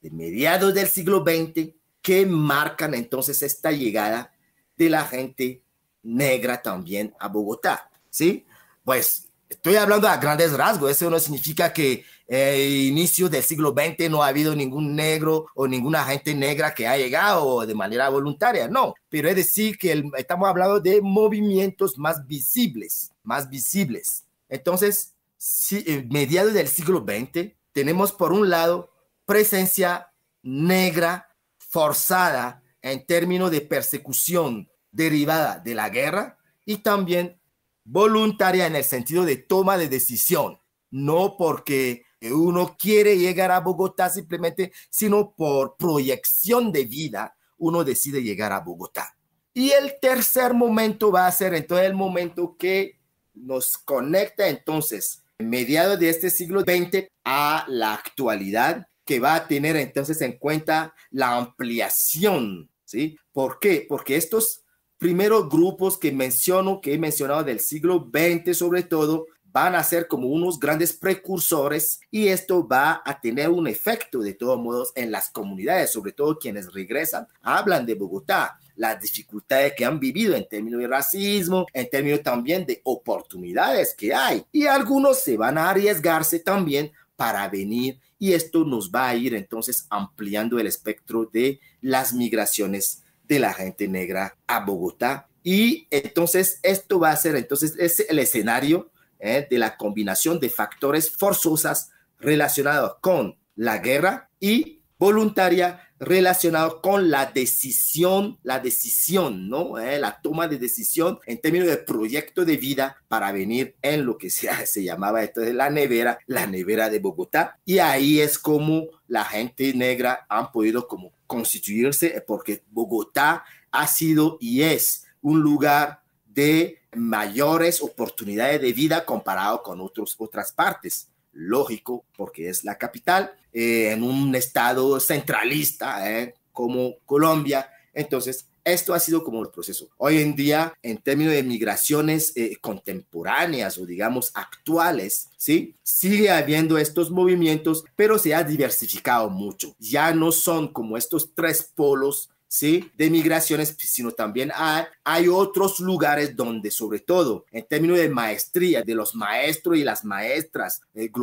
de mediados del siglo XX que marcan entonces esta llegada de la gente negra también a Bogotá, ¿sí? pues estoy hablando a grandes rasgos, eso no significa que eh, inicio del siglo XX no ha habido ningún negro o ninguna gente negra que ha llegado de manera voluntaria, no, pero es decir que estamos hablando de movimientos más visibles, más visibles. Entonces, si, eh, mediados del siglo XX tenemos por un lado presencia negra forzada en términos de persecución derivada de la guerra y también voluntaria en el sentido de toma de decisión, no porque uno quiere llegar a Bogotá simplemente, sino por proyección de vida, uno decide llegar a Bogotá. Y el tercer momento va a ser entonces el momento que nos conecta entonces, mediados de este siglo XX, a la actualidad, que va a tener entonces en cuenta la ampliación, ¿sí? ¿Por qué? Porque estos primeros grupos que menciono, que he mencionado del siglo XX sobre todo, van a ser como unos grandes precursores y esto va a tener un efecto de todos modos en las comunidades, sobre todo quienes regresan, hablan de Bogotá, las dificultades que han vivido en términos de racismo, en términos también de oportunidades que hay y algunos se van a arriesgarse también para venir y esto nos va a ir entonces ampliando el espectro de las migraciones de la gente negra a Bogotá. Y entonces esto va a ser, entonces es el escenario eh, de la combinación de factores forzosas relacionados con la guerra y voluntaria relacionado con la decisión, la decisión, ¿no? Eh, la toma de decisión en términos de proyecto de vida para venir en lo que se, se llamaba de la nevera, la nevera de Bogotá. Y ahí es como la gente negra han podido como constituirse porque Bogotá ha sido y es un lugar de mayores oportunidades de vida comparado con otros, otras partes. Lógico, porque es la capital eh, en un estado centralista eh, como Colombia. Entonces, esto ha sido como el proceso. Hoy en día, en términos de migraciones eh, contemporáneas o digamos actuales, ¿sí? Sigue habiendo estos movimientos, pero se ha diversificado mucho. Ya no son como estos tres polos ¿sí? de migraciones, sino también hay, hay, otros lugares donde, sobre todo en términos de maestría, de los maestros y las maestras,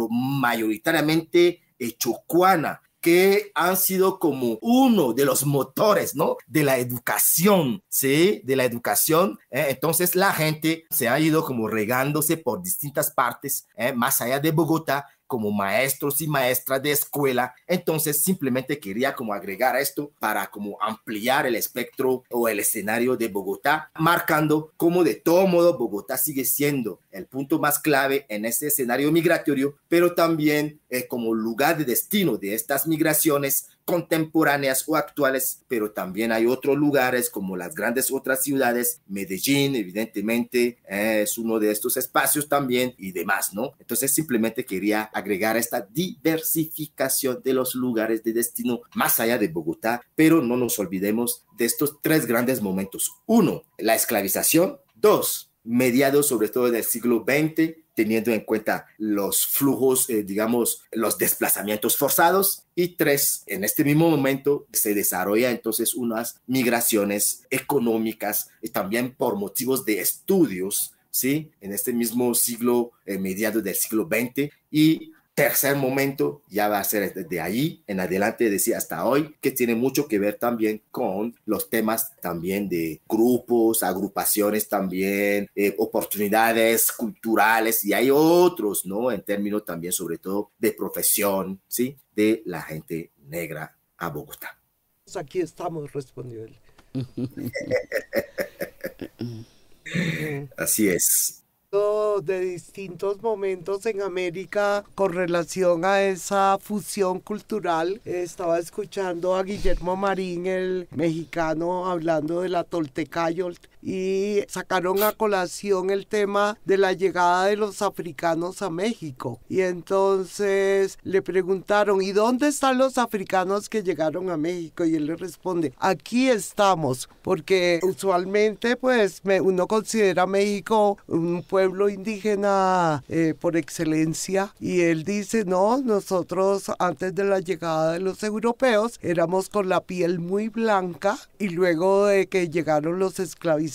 mayoritariamente chocuana que han sido como uno de los motores, ¿no? De la educación, ¿sí? De la educación. ¿eh? Entonces la gente se ha ido como regándose por distintas partes, ¿eh? más allá de Bogotá, como maestros y maestras de escuela. Entonces simplemente quería como agregar esto para como ampliar el espectro o el escenario de Bogotá, marcando como de todo modo Bogotá sigue siendo el punto más clave en ese escenario migratorio, pero también eh, como lugar de destino de estas migraciones contemporáneas o actuales, pero también hay otros lugares como las grandes otras ciudades, Medellín, evidentemente, eh, es uno de estos espacios también y demás, ¿no? Entonces simplemente quería agregar esta diversificación de los lugares de destino más allá de Bogotá, pero no nos olvidemos de estos tres grandes momentos. Uno, la esclavización. Dos, mediados sobre todo del siglo XX, teniendo en cuenta los flujos, eh, digamos, los desplazamientos forzados. Y tres, en este mismo momento se desarrolla entonces unas migraciones económicas y eh, también por motivos de estudios, ¿sí? En este mismo siglo, eh, mediado del siglo XX y tercer momento ya va a ser desde ahí en adelante, decía hasta hoy, que tiene mucho que ver también con los temas también de grupos, agrupaciones también, eh, oportunidades culturales y hay otros, ¿no? En términos también sobre todo de profesión, ¿sí? De la gente negra a Bogotá. Pues aquí estamos, respondió él. Así es de distintos momentos en América con relación a esa fusión cultural. Estaba escuchando a Guillermo Marín, el mexicano, hablando de la Toltecayol, y sacaron a colación el tema de la llegada de los africanos a México. Y entonces le preguntaron, ¿y dónde están los africanos que llegaron a México? Y él le responde, aquí estamos, porque usualmente pues uno considera a México un pueblo indígena eh, por excelencia. Y él dice, no, nosotros antes de la llegada de los europeos éramos con la piel muy blanca y luego de que llegaron los esclavistas,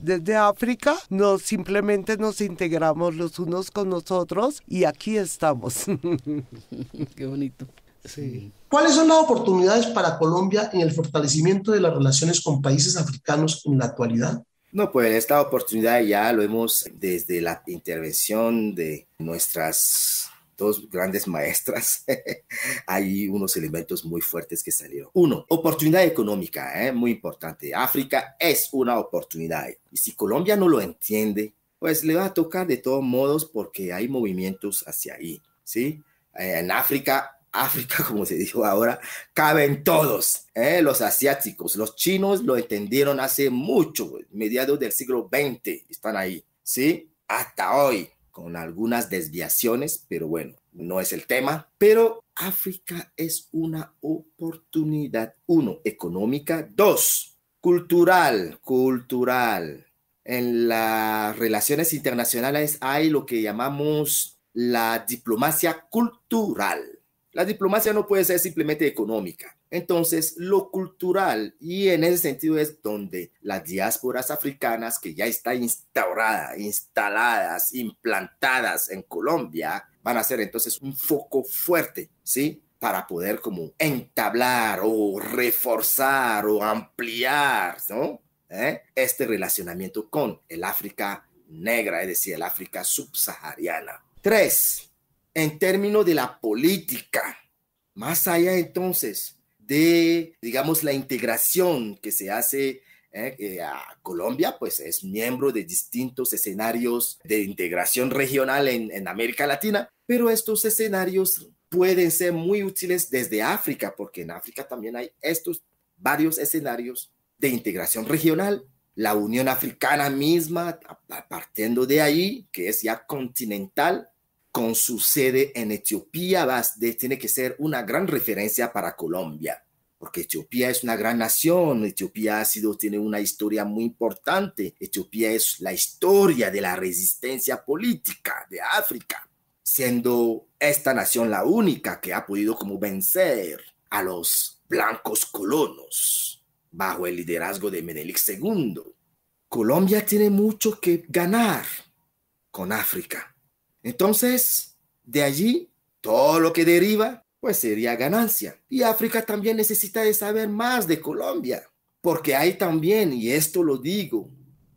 desde África, nos simplemente nos integramos los unos con nosotros y aquí estamos. Qué bonito. Sí. ¿Cuáles son las oportunidades para Colombia en el fortalecimiento de las relaciones con países africanos en la actualidad? No, pues esta oportunidad ya lo hemos desde la intervención de nuestras dos grandes maestras, hay unos elementos muy fuertes que salieron. Uno, oportunidad económica, ¿eh? muy importante. África es una oportunidad. Y si Colombia no lo entiende, pues le va a tocar de todos modos porque hay movimientos hacia ahí, ¿sí? Eh, en África África, como se dijo ahora, caben todos. ¿eh? Los asiáticos, los chinos lo entendieron hace mucho, mediados del siglo XX, están ahí, ¿sí? Hasta hoy con algunas desviaciones, pero bueno, no es el tema. Pero África es una oportunidad, uno, económica, dos, cultural, cultural. En las relaciones internacionales hay lo que llamamos la diplomacia cultural. La diplomacia no puede ser simplemente económica. Entonces, lo cultural, y en ese sentido es donde las diásporas africanas que ya están instauradas, instaladas, implantadas en Colombia, van a ser entonces un foco fuerte, ¿sí? Para poder como entablar o reforzar o ampliar, ¿no? ¿Eh? Este relacionamiento con el África negra, es decir, el África subsahariana. Tres, en términos de la política, más allá entonces de, digamos, la integración que se hace eh, eh, a Colombia, pues es miembro de distintos escenarios de integración regional en, en, América Latina, pero estos escenarios pueden ser muy útiles desde África, porque en África también hay estos varios escenarios de integración regional. La Unión Africana misma, partiendo de ahí, que es ya continental, con su sede en Etiopía va, tiene que ser una gran referencia para Colombia, porque Etiopía es una gran nación, Etiopía ha sido, tiene una historia muy importante, Etiopía es la historia de la resistencia política de África, siendo esta nación la única que ha podido como vencer a los blancos colonos bajo el liderazgo de Menelik II. Colombia tiene mucho que ganar con África entonces, de allí, todo lo que deriva, pues sería ganancia. Y África también necesita de saber más de Colombia, porque hay también, y esto lo digo,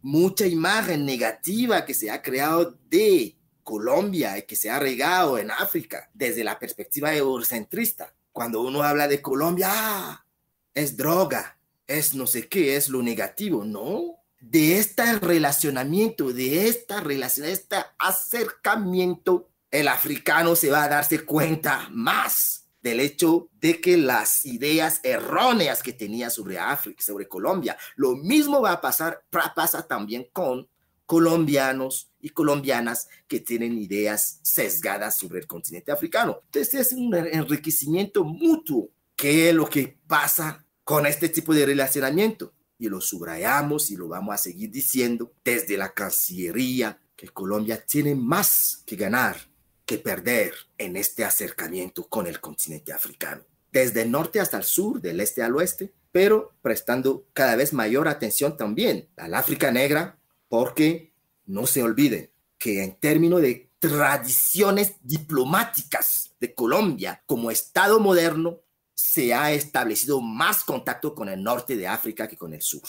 mucha imagen negativa que se ha creado de Colombia y que se ha regado en África desde la perspectiva eurocentrista. Cuando uno habla de Colombia, ah, es droga, es no sé qué, es lo negativo. No, de este relacionamiento, de esta relación, de este acercamiento, el africano se va a darse cuenta más del hecho de que las ideas erróneas que tenía sobre África, sobre Colombia, lo mismo va a pasar, pasa también con colombianos y colombianas que tienen ideas sesgadas sobre el continente africano. Entonces es un enriquecimiento mutuo que es lo que pasa con este tipo de relacionamiento y lo subrayamos y lo vamos a seguir diciendo desde la Cancillería, que Colombia tiene más que ganar que perder en este acercamiento con el continente africano, desde el norte hasta el sur, del este al oeste, pero prestando cada vez mayor atención también al África negra, porque no se olviden que en términos de tradiciones diplomáticas de Colombia como Estado moderno, se ha establecido más contacto con el norte de África que con el sur.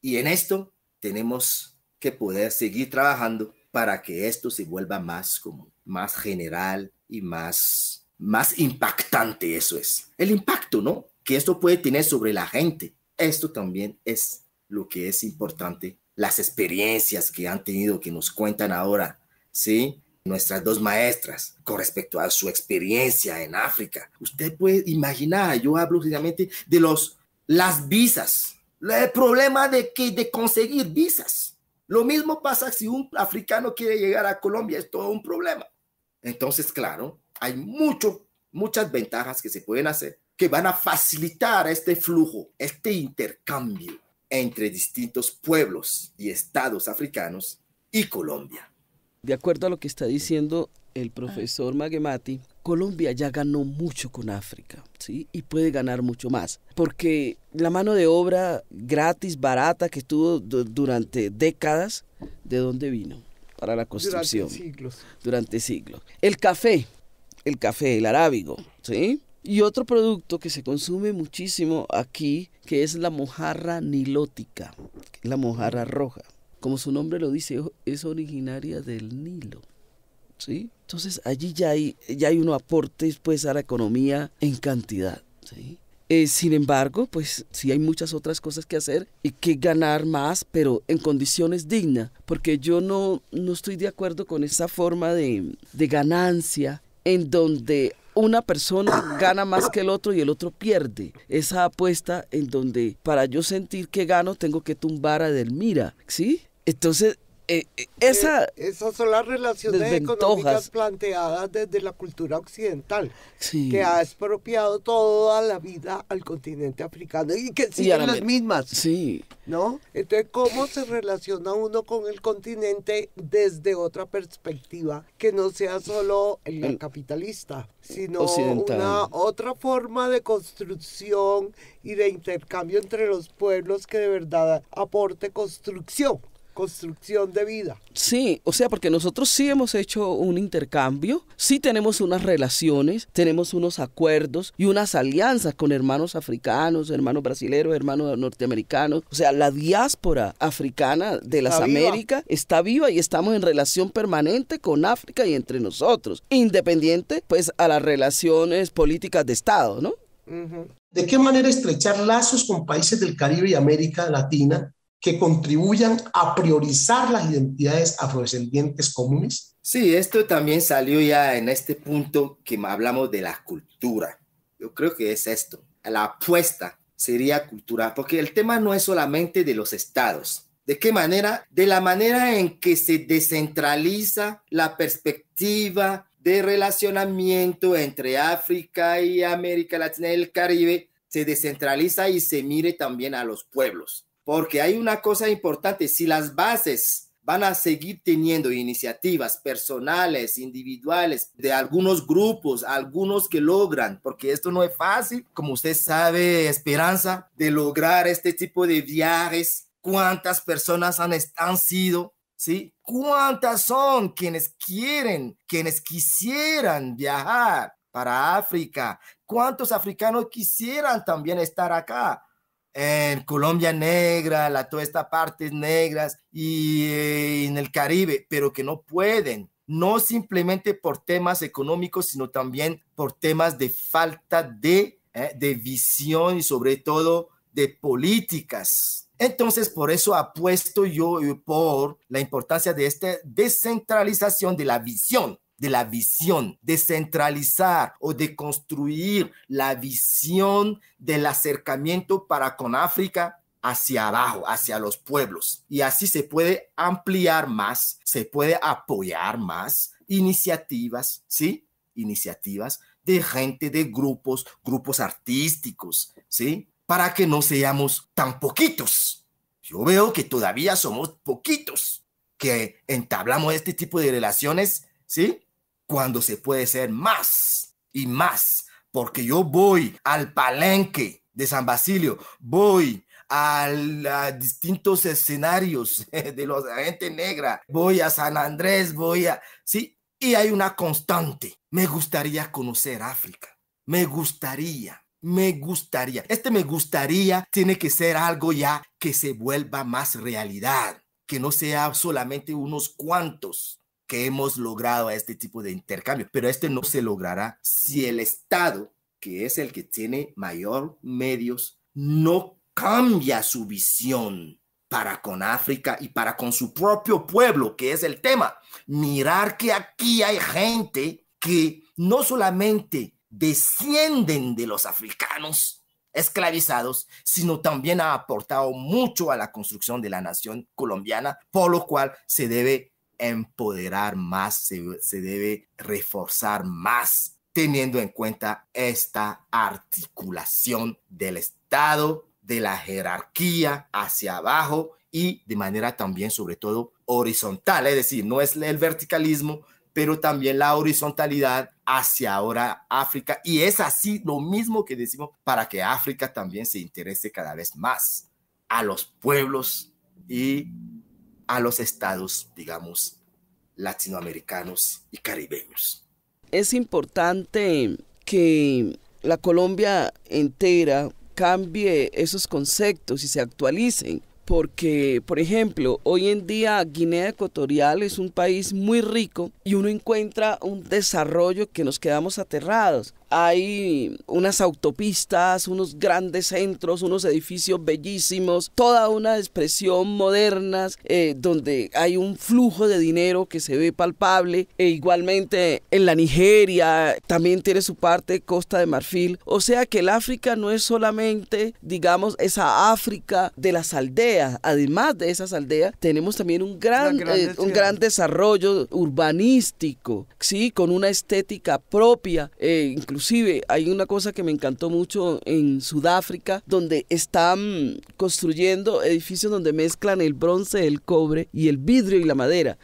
Y en esto tenemos que poder seguir trabajando para que esto se vuelva más común, más general y más, más impactante, eso es. El impacto, ¿no? Que esto puede tener sobre la gente. Esto también es lo que es importante. Las experiencias que han tenido, que nos cuentan ahora, ¿sí? nuestras dos maestras con respecto a su experiencia en África. Usted puede imaginar, yo hablo precisamente de los, las visas, el problema de, que, de conseguir visas. Lo mismo pasa si un africano quiere llegar a Colombia, es todo un problema. Entonces, claro, hay mucho, muchas ventajas que se pueden hacer que van a facilitar este flujo, este intercambio entre distintos pueblos y estados africanos y Colombia. De acuerdo a lo que está diciendo el ah. profesor Maguemati, Colombia ya ganó mucho con África, ¿sí? Y puede ganar mucho más, porque la mano de obra gratis, barata, que estuvo durante décadas, ¿de dónde vino? Para la construcción. Durante siglos. Durante siglos. El café, el café, el arábigo, ¿sí? Y otro producto que se consume muchísimo aquí, que es la mojarra nilótica, la mojarra roja como su nombre lo dice, es originaria del Nilo. ¿sí? Entonces allí ya hay, ya hay un aporte pues, a la economía en cantidad. ¿sí? Eh, sin embargo, pues sí hay muchas otras cosas que hacer y que ganar más, pero en condiciones dignas, porque yo no, estoy de acuerdo con esa forma de, de ganancia en donde una persona gana más que el otro y el otro pierde. Esa apuesta en donde para yo sentir que gano tengo que tumbar a Delmira, ¿sí? Entonces, eh, eh, eh, esa, esas son las relaciones económicas planteadas desde la cultura occidental, que ha expropiado toda la vida al continente africano y que siguen las mismas. ¿No? Entonces, ¿cómo se relaciona uno con el continente desde otra perspectiva que no sea solo el capitalista, sino una otra forma de construcción y de intercambio entre los pueblos que de verdad aporte construcción? construcción de vida. Sí, o sea, porque nosotros sí hemos hecho un intercambio, sí tenemos unas relaciones, tenemos unos acuerdos y unas alianzas con hermanos africanos, hermanos brasileños, hermanos norteamericanos. O sea, la diáspora africana de las Américas está viva y estamos en relación permanente con África y entre nosotros, independiente pues a las relaciones políticas de Estado, ¿no? ¿De qué manera estrechar lazos con países del Caribe y América Latina que contribuyan a priorizar las identidades afrodescendientes comunes? Sí, esto también salió ya en este punto que hablamos de la cultura. Yo creo que es esto. La apuesta sería cultural, porque el tema no es solamente de los estados. ¿De qué manera? De la manera en que se descentraliza la perspectiva de relacionamiento entre África y América Latina y el Caribe, se descentraliza y se mire también a los pueblos porque hay una cosa importante, si las bases van a seguir teniendo iniciativas personales, individuales, de algunos grupos, algunos que logran, porque esto no es fácil, como usted sabe, Esperanza, de lograr este tipo de viajes, cuántas personas han, han sido, ¿sí? ¿Cuántas son quienes quieren, quienes quisieran viajar para África? ¿Cuántos africanos quisieran también estar acá? en Colombia negra, la, todas estas partes negras y, eh, en el Caribe, pero que no pueden, no simplemente por temas económicos, sino también por temas de falta de, eh, de visión y sobre todo de políticas. Entonces, por eso apuesto yo eh, por la importancia de esta descentralización de la visión de la visión, de centralizar o de construir la visión del acercamiento para con África hacia abajo, hacia los pueblos. Y así se puede ampliar más, se puede apoyar más iniciativas, ¿sí? Iniciativas de gente, de grupos, grupos artísticos, ¿sí? Para que no seamos tan poquitos. Yo veo que todavía somos poquitos que entablamos este tipo de relaciones, ¿sí? cuando se puede ser más y más, porque yo voy al palenque de San Basilio, voy a, distintos escenarios de la gente negra. Voy a San Andrés, voy a... Sí, y hay una constante. Me gustaría conocer África. Me gustaría, me gustaría. Este me gustaría tiene que ser algo ya que se vuelva más realidad, que no sea solamente unos cuantos que hemos logrado a este tipo de intercambio, pero este no se logrará si el Estado, que es el que tiene mayor medios, no cambia su visión para con África y para con su propio pueblo, que es el tema. Mirar que aquí hay gente que no solamente descienden de los africanos esclavizados, sino también ha aportado mucho a la construcción de la nación colombiana, por lo cual se debe empoderar más, se, debe reforzar más teniendo en cuenta esta articulación del Estado, de la jerarquía hacia abajo y de manera también, sobre todo, horizontal, es decir, no es el verticalismo, pero también la horizontalidad hacia ahora África. Y es así lo mismo que decimos para que África también se interese cada vez más a los pueblos y a los estados, digamos, latinoamericanos y caribeños. Es importante que la Colombia entera cambie esos conceptos y se actualicen, porque, por ejemplo, hoy en día Guinea Ecuatorial es un país muy rico y uno encuentra un desarrollo que nos quedamos aterrados hay unas autopistas, unos grandes centros, unos edificios bellísimos, toda una expresión moderna eh, donde hay un flujo de dinero que se ve palpable. E igualmente en la Nigeria también tiene su parte Costa de Marfil. O sea que el África no es solamente, digamos, esa África de las aldeas. Además de esas aldeas, tenemos también un gran, eh, un gran desarrollo urbanístico, ¿sí? con una estética propia, eh, incluso hay una cosa que me encantó mucho en Sudáfrica, donde están construyendo edificios donde mezclan el bronce, el cobre y el vidrio y la madera.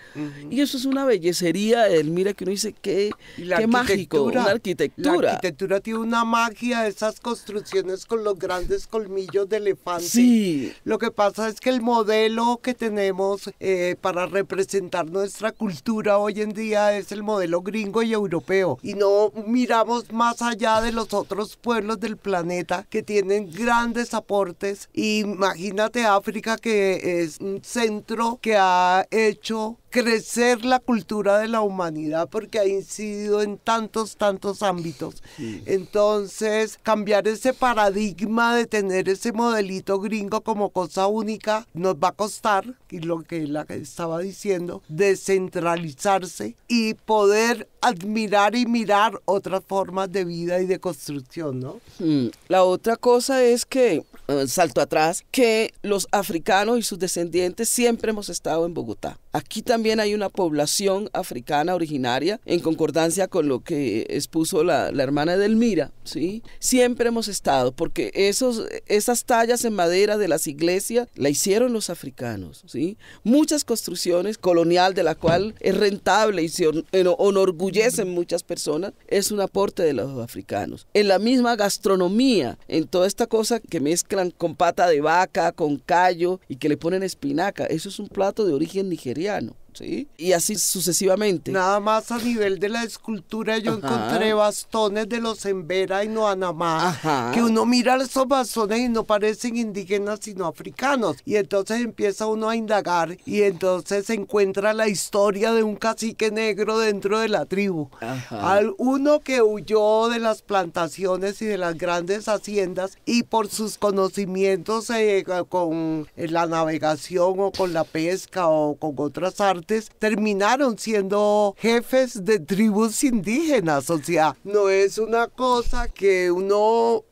Y eso es una bellecería, mira que uno dice, qué, qué mágico, una arquitectura. La arquitectura tiene una magia, esas construcciones con los grandes colmillos de elefante. Sí. Lo que pasa es que el modelo que tenemos eh, para representar nuestra cultura hoy en día es el modelo gringo y europeo. Y no miramos más más allá de los otros pueblos del planeta que tienen grandes aportes. Imagínate África que es un centro que ha hecho crecer la cultura de la humanidad porque ha incidido en tantos, tantos ámbitos. Entonces, cambiar ese paradigma de tener ese modelito gringo como cosa única nos va a costar, y lo que la estaba diciendo, descentralizarse y poder admirar y mirar otras formas de vida y de construcción, ¿no? Mm, la otra cosa es que, eh, salto atrás, que los africanos y sus descendientes siempre hemos estado en Bogotá. Aquí también también hay una población africana originaria, en concordancia con lo que expuso la, la hermana Edelmira, ¿sí? Siempre hemos estado, porque esos, esas tallas en madera de las iglesias la hicieron los africanos, ¿sí? Muchas construcciones colonial de la cual es rentable y se eh, enorgullecen muchas personas, es un aporte de los africanos. En la misma gastronomía, en toda esta cosa que mezclan con pata de vaca, con callo y que le ponen espinaca, eso es un plato de origen nigeriano. Y así sucesivamente. Nada más a nivel de la escultura yo encontré bastones de los Embera y Noanamá, que uno mira esos bastones y no parecen indígenas sino africanos. Y entonces empieza uno a indagar y entonces se encuentra la historia de un cacique negro dentro de la tribu. Al uno que huyó de las plantaciones y de las grandes haciendas y por sus conocimientos eh, con la navegación o con la pesca o con otras artes, terminaron siendo jefes de tribus indígenas. O sea, no es una cosa que uno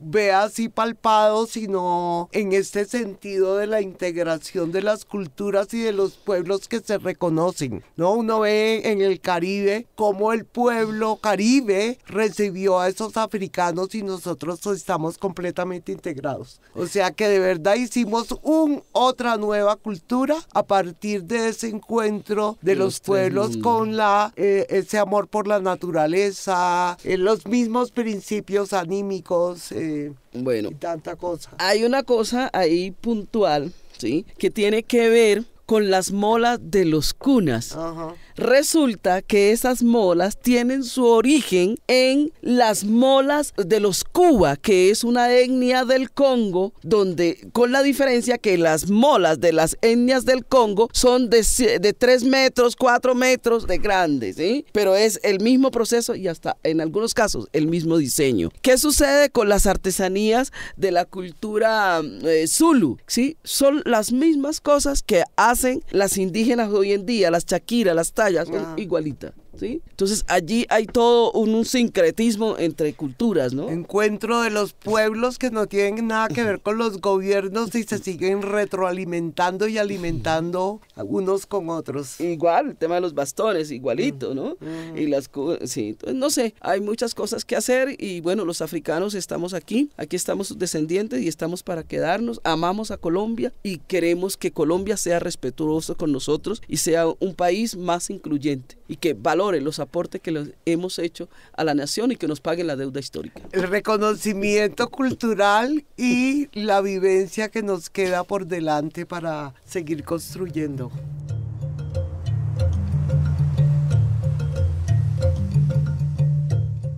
vea así palpado, sino en este sentido de la integración de las culturas y de los pueblos que se reconocen. ¿no? Uno ve en el Caribe cómo el pueblo caribe recibió a esos africanos y nosotros estamos completamente integrados. O sea que de verdad hicimos un otra nueva cultura a partir de ese encuentro de los, pueblos con la eh, ese amor por la naturaleza, eh, los mismos principios anímicos eh, bueno, y tanta cosa. Hay una cosa ahí puntual, ¿sí? Que tiene que ver con las molas de los cunas. Ajá. Resulta que esas molas tienen su origen en las molas de los Cuba, que es una etnia del Congo, donde con la diferencia que las molas de las etnias del Congo son de, de 3 metros, 4 metros de grandes, ¿sí? pero es el mismo proceso y hasta en algunos casos el mismo diseño. ¿Qué sucede con las artesanías de la cultura eh, Zulu? ¿sí? Son las mismas cosas que hacen las indígenas hoy en día, las chaquiras, las tallas ya wow. igualita. Entonces allí hay todo un, sincretismo entre culturas, ¿no? Encuentro de los pueblos que no tienen nada que ver con los gobiernos y se siguen retroalimentando y alimentando unos con otros. Igual, el tema de los bastones, igualito, ¿no? Mm, mm. Y las sí, no sé, hay muchas cosas que hacer y bueno, los africanos estamos aquí, aquí estamos descendientes y estamos para quedarnos, amamos a Colombia y queremos que Colombia sea respetuoso con nosotros y sea un país más incluyente y que valore los aportes que hemos hecho a la nación y que nos paguen la deuda histórica. El reconocimiento cultural y la vivencia que nos queda por delante para seguir construyendo.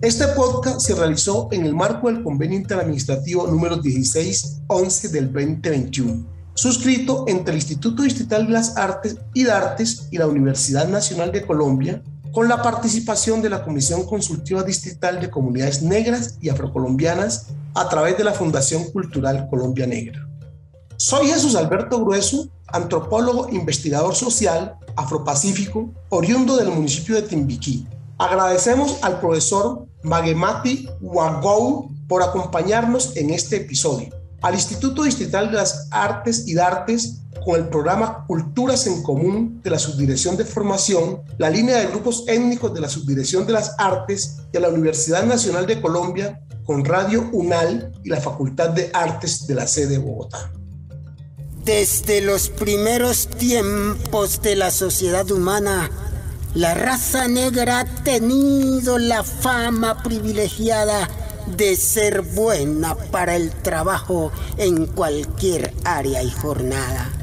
Este podcast se realizó en el marco del convenio interadministrativo número 16-11 del 2021, suscrito entre el Instituto Distrital de las Artes y Artes y la Universidad Nacional de Colombia con la participación de la Comisión Consultiva Distrital de Comunidades Negras y Afrocolombianas a través de la Fundación Cultural Colombia Negra. Soy Jesús Alberto Grueso, antropólogo investigador social afropacífico, oriundo del municipio de Timbiquí. Agradecemos al profesor Magemati Wagou por acompañarnos en este episodio al Instituto Distrital de las Artes y Artes con el programa Culturas en Común de la Subdirección de Formación, la línea de grupos étnicos de la Subdirección de las Artes y a la Universidad Nacional de Colombia con Radio UNAL y la Facultad de Artes de la sede de Bogotá. Desde los primeros tiempos de la sociedad humana, la raza negra ha tenido la fama privilegiada de ser buena para el trabajo en cualquier área y jornada.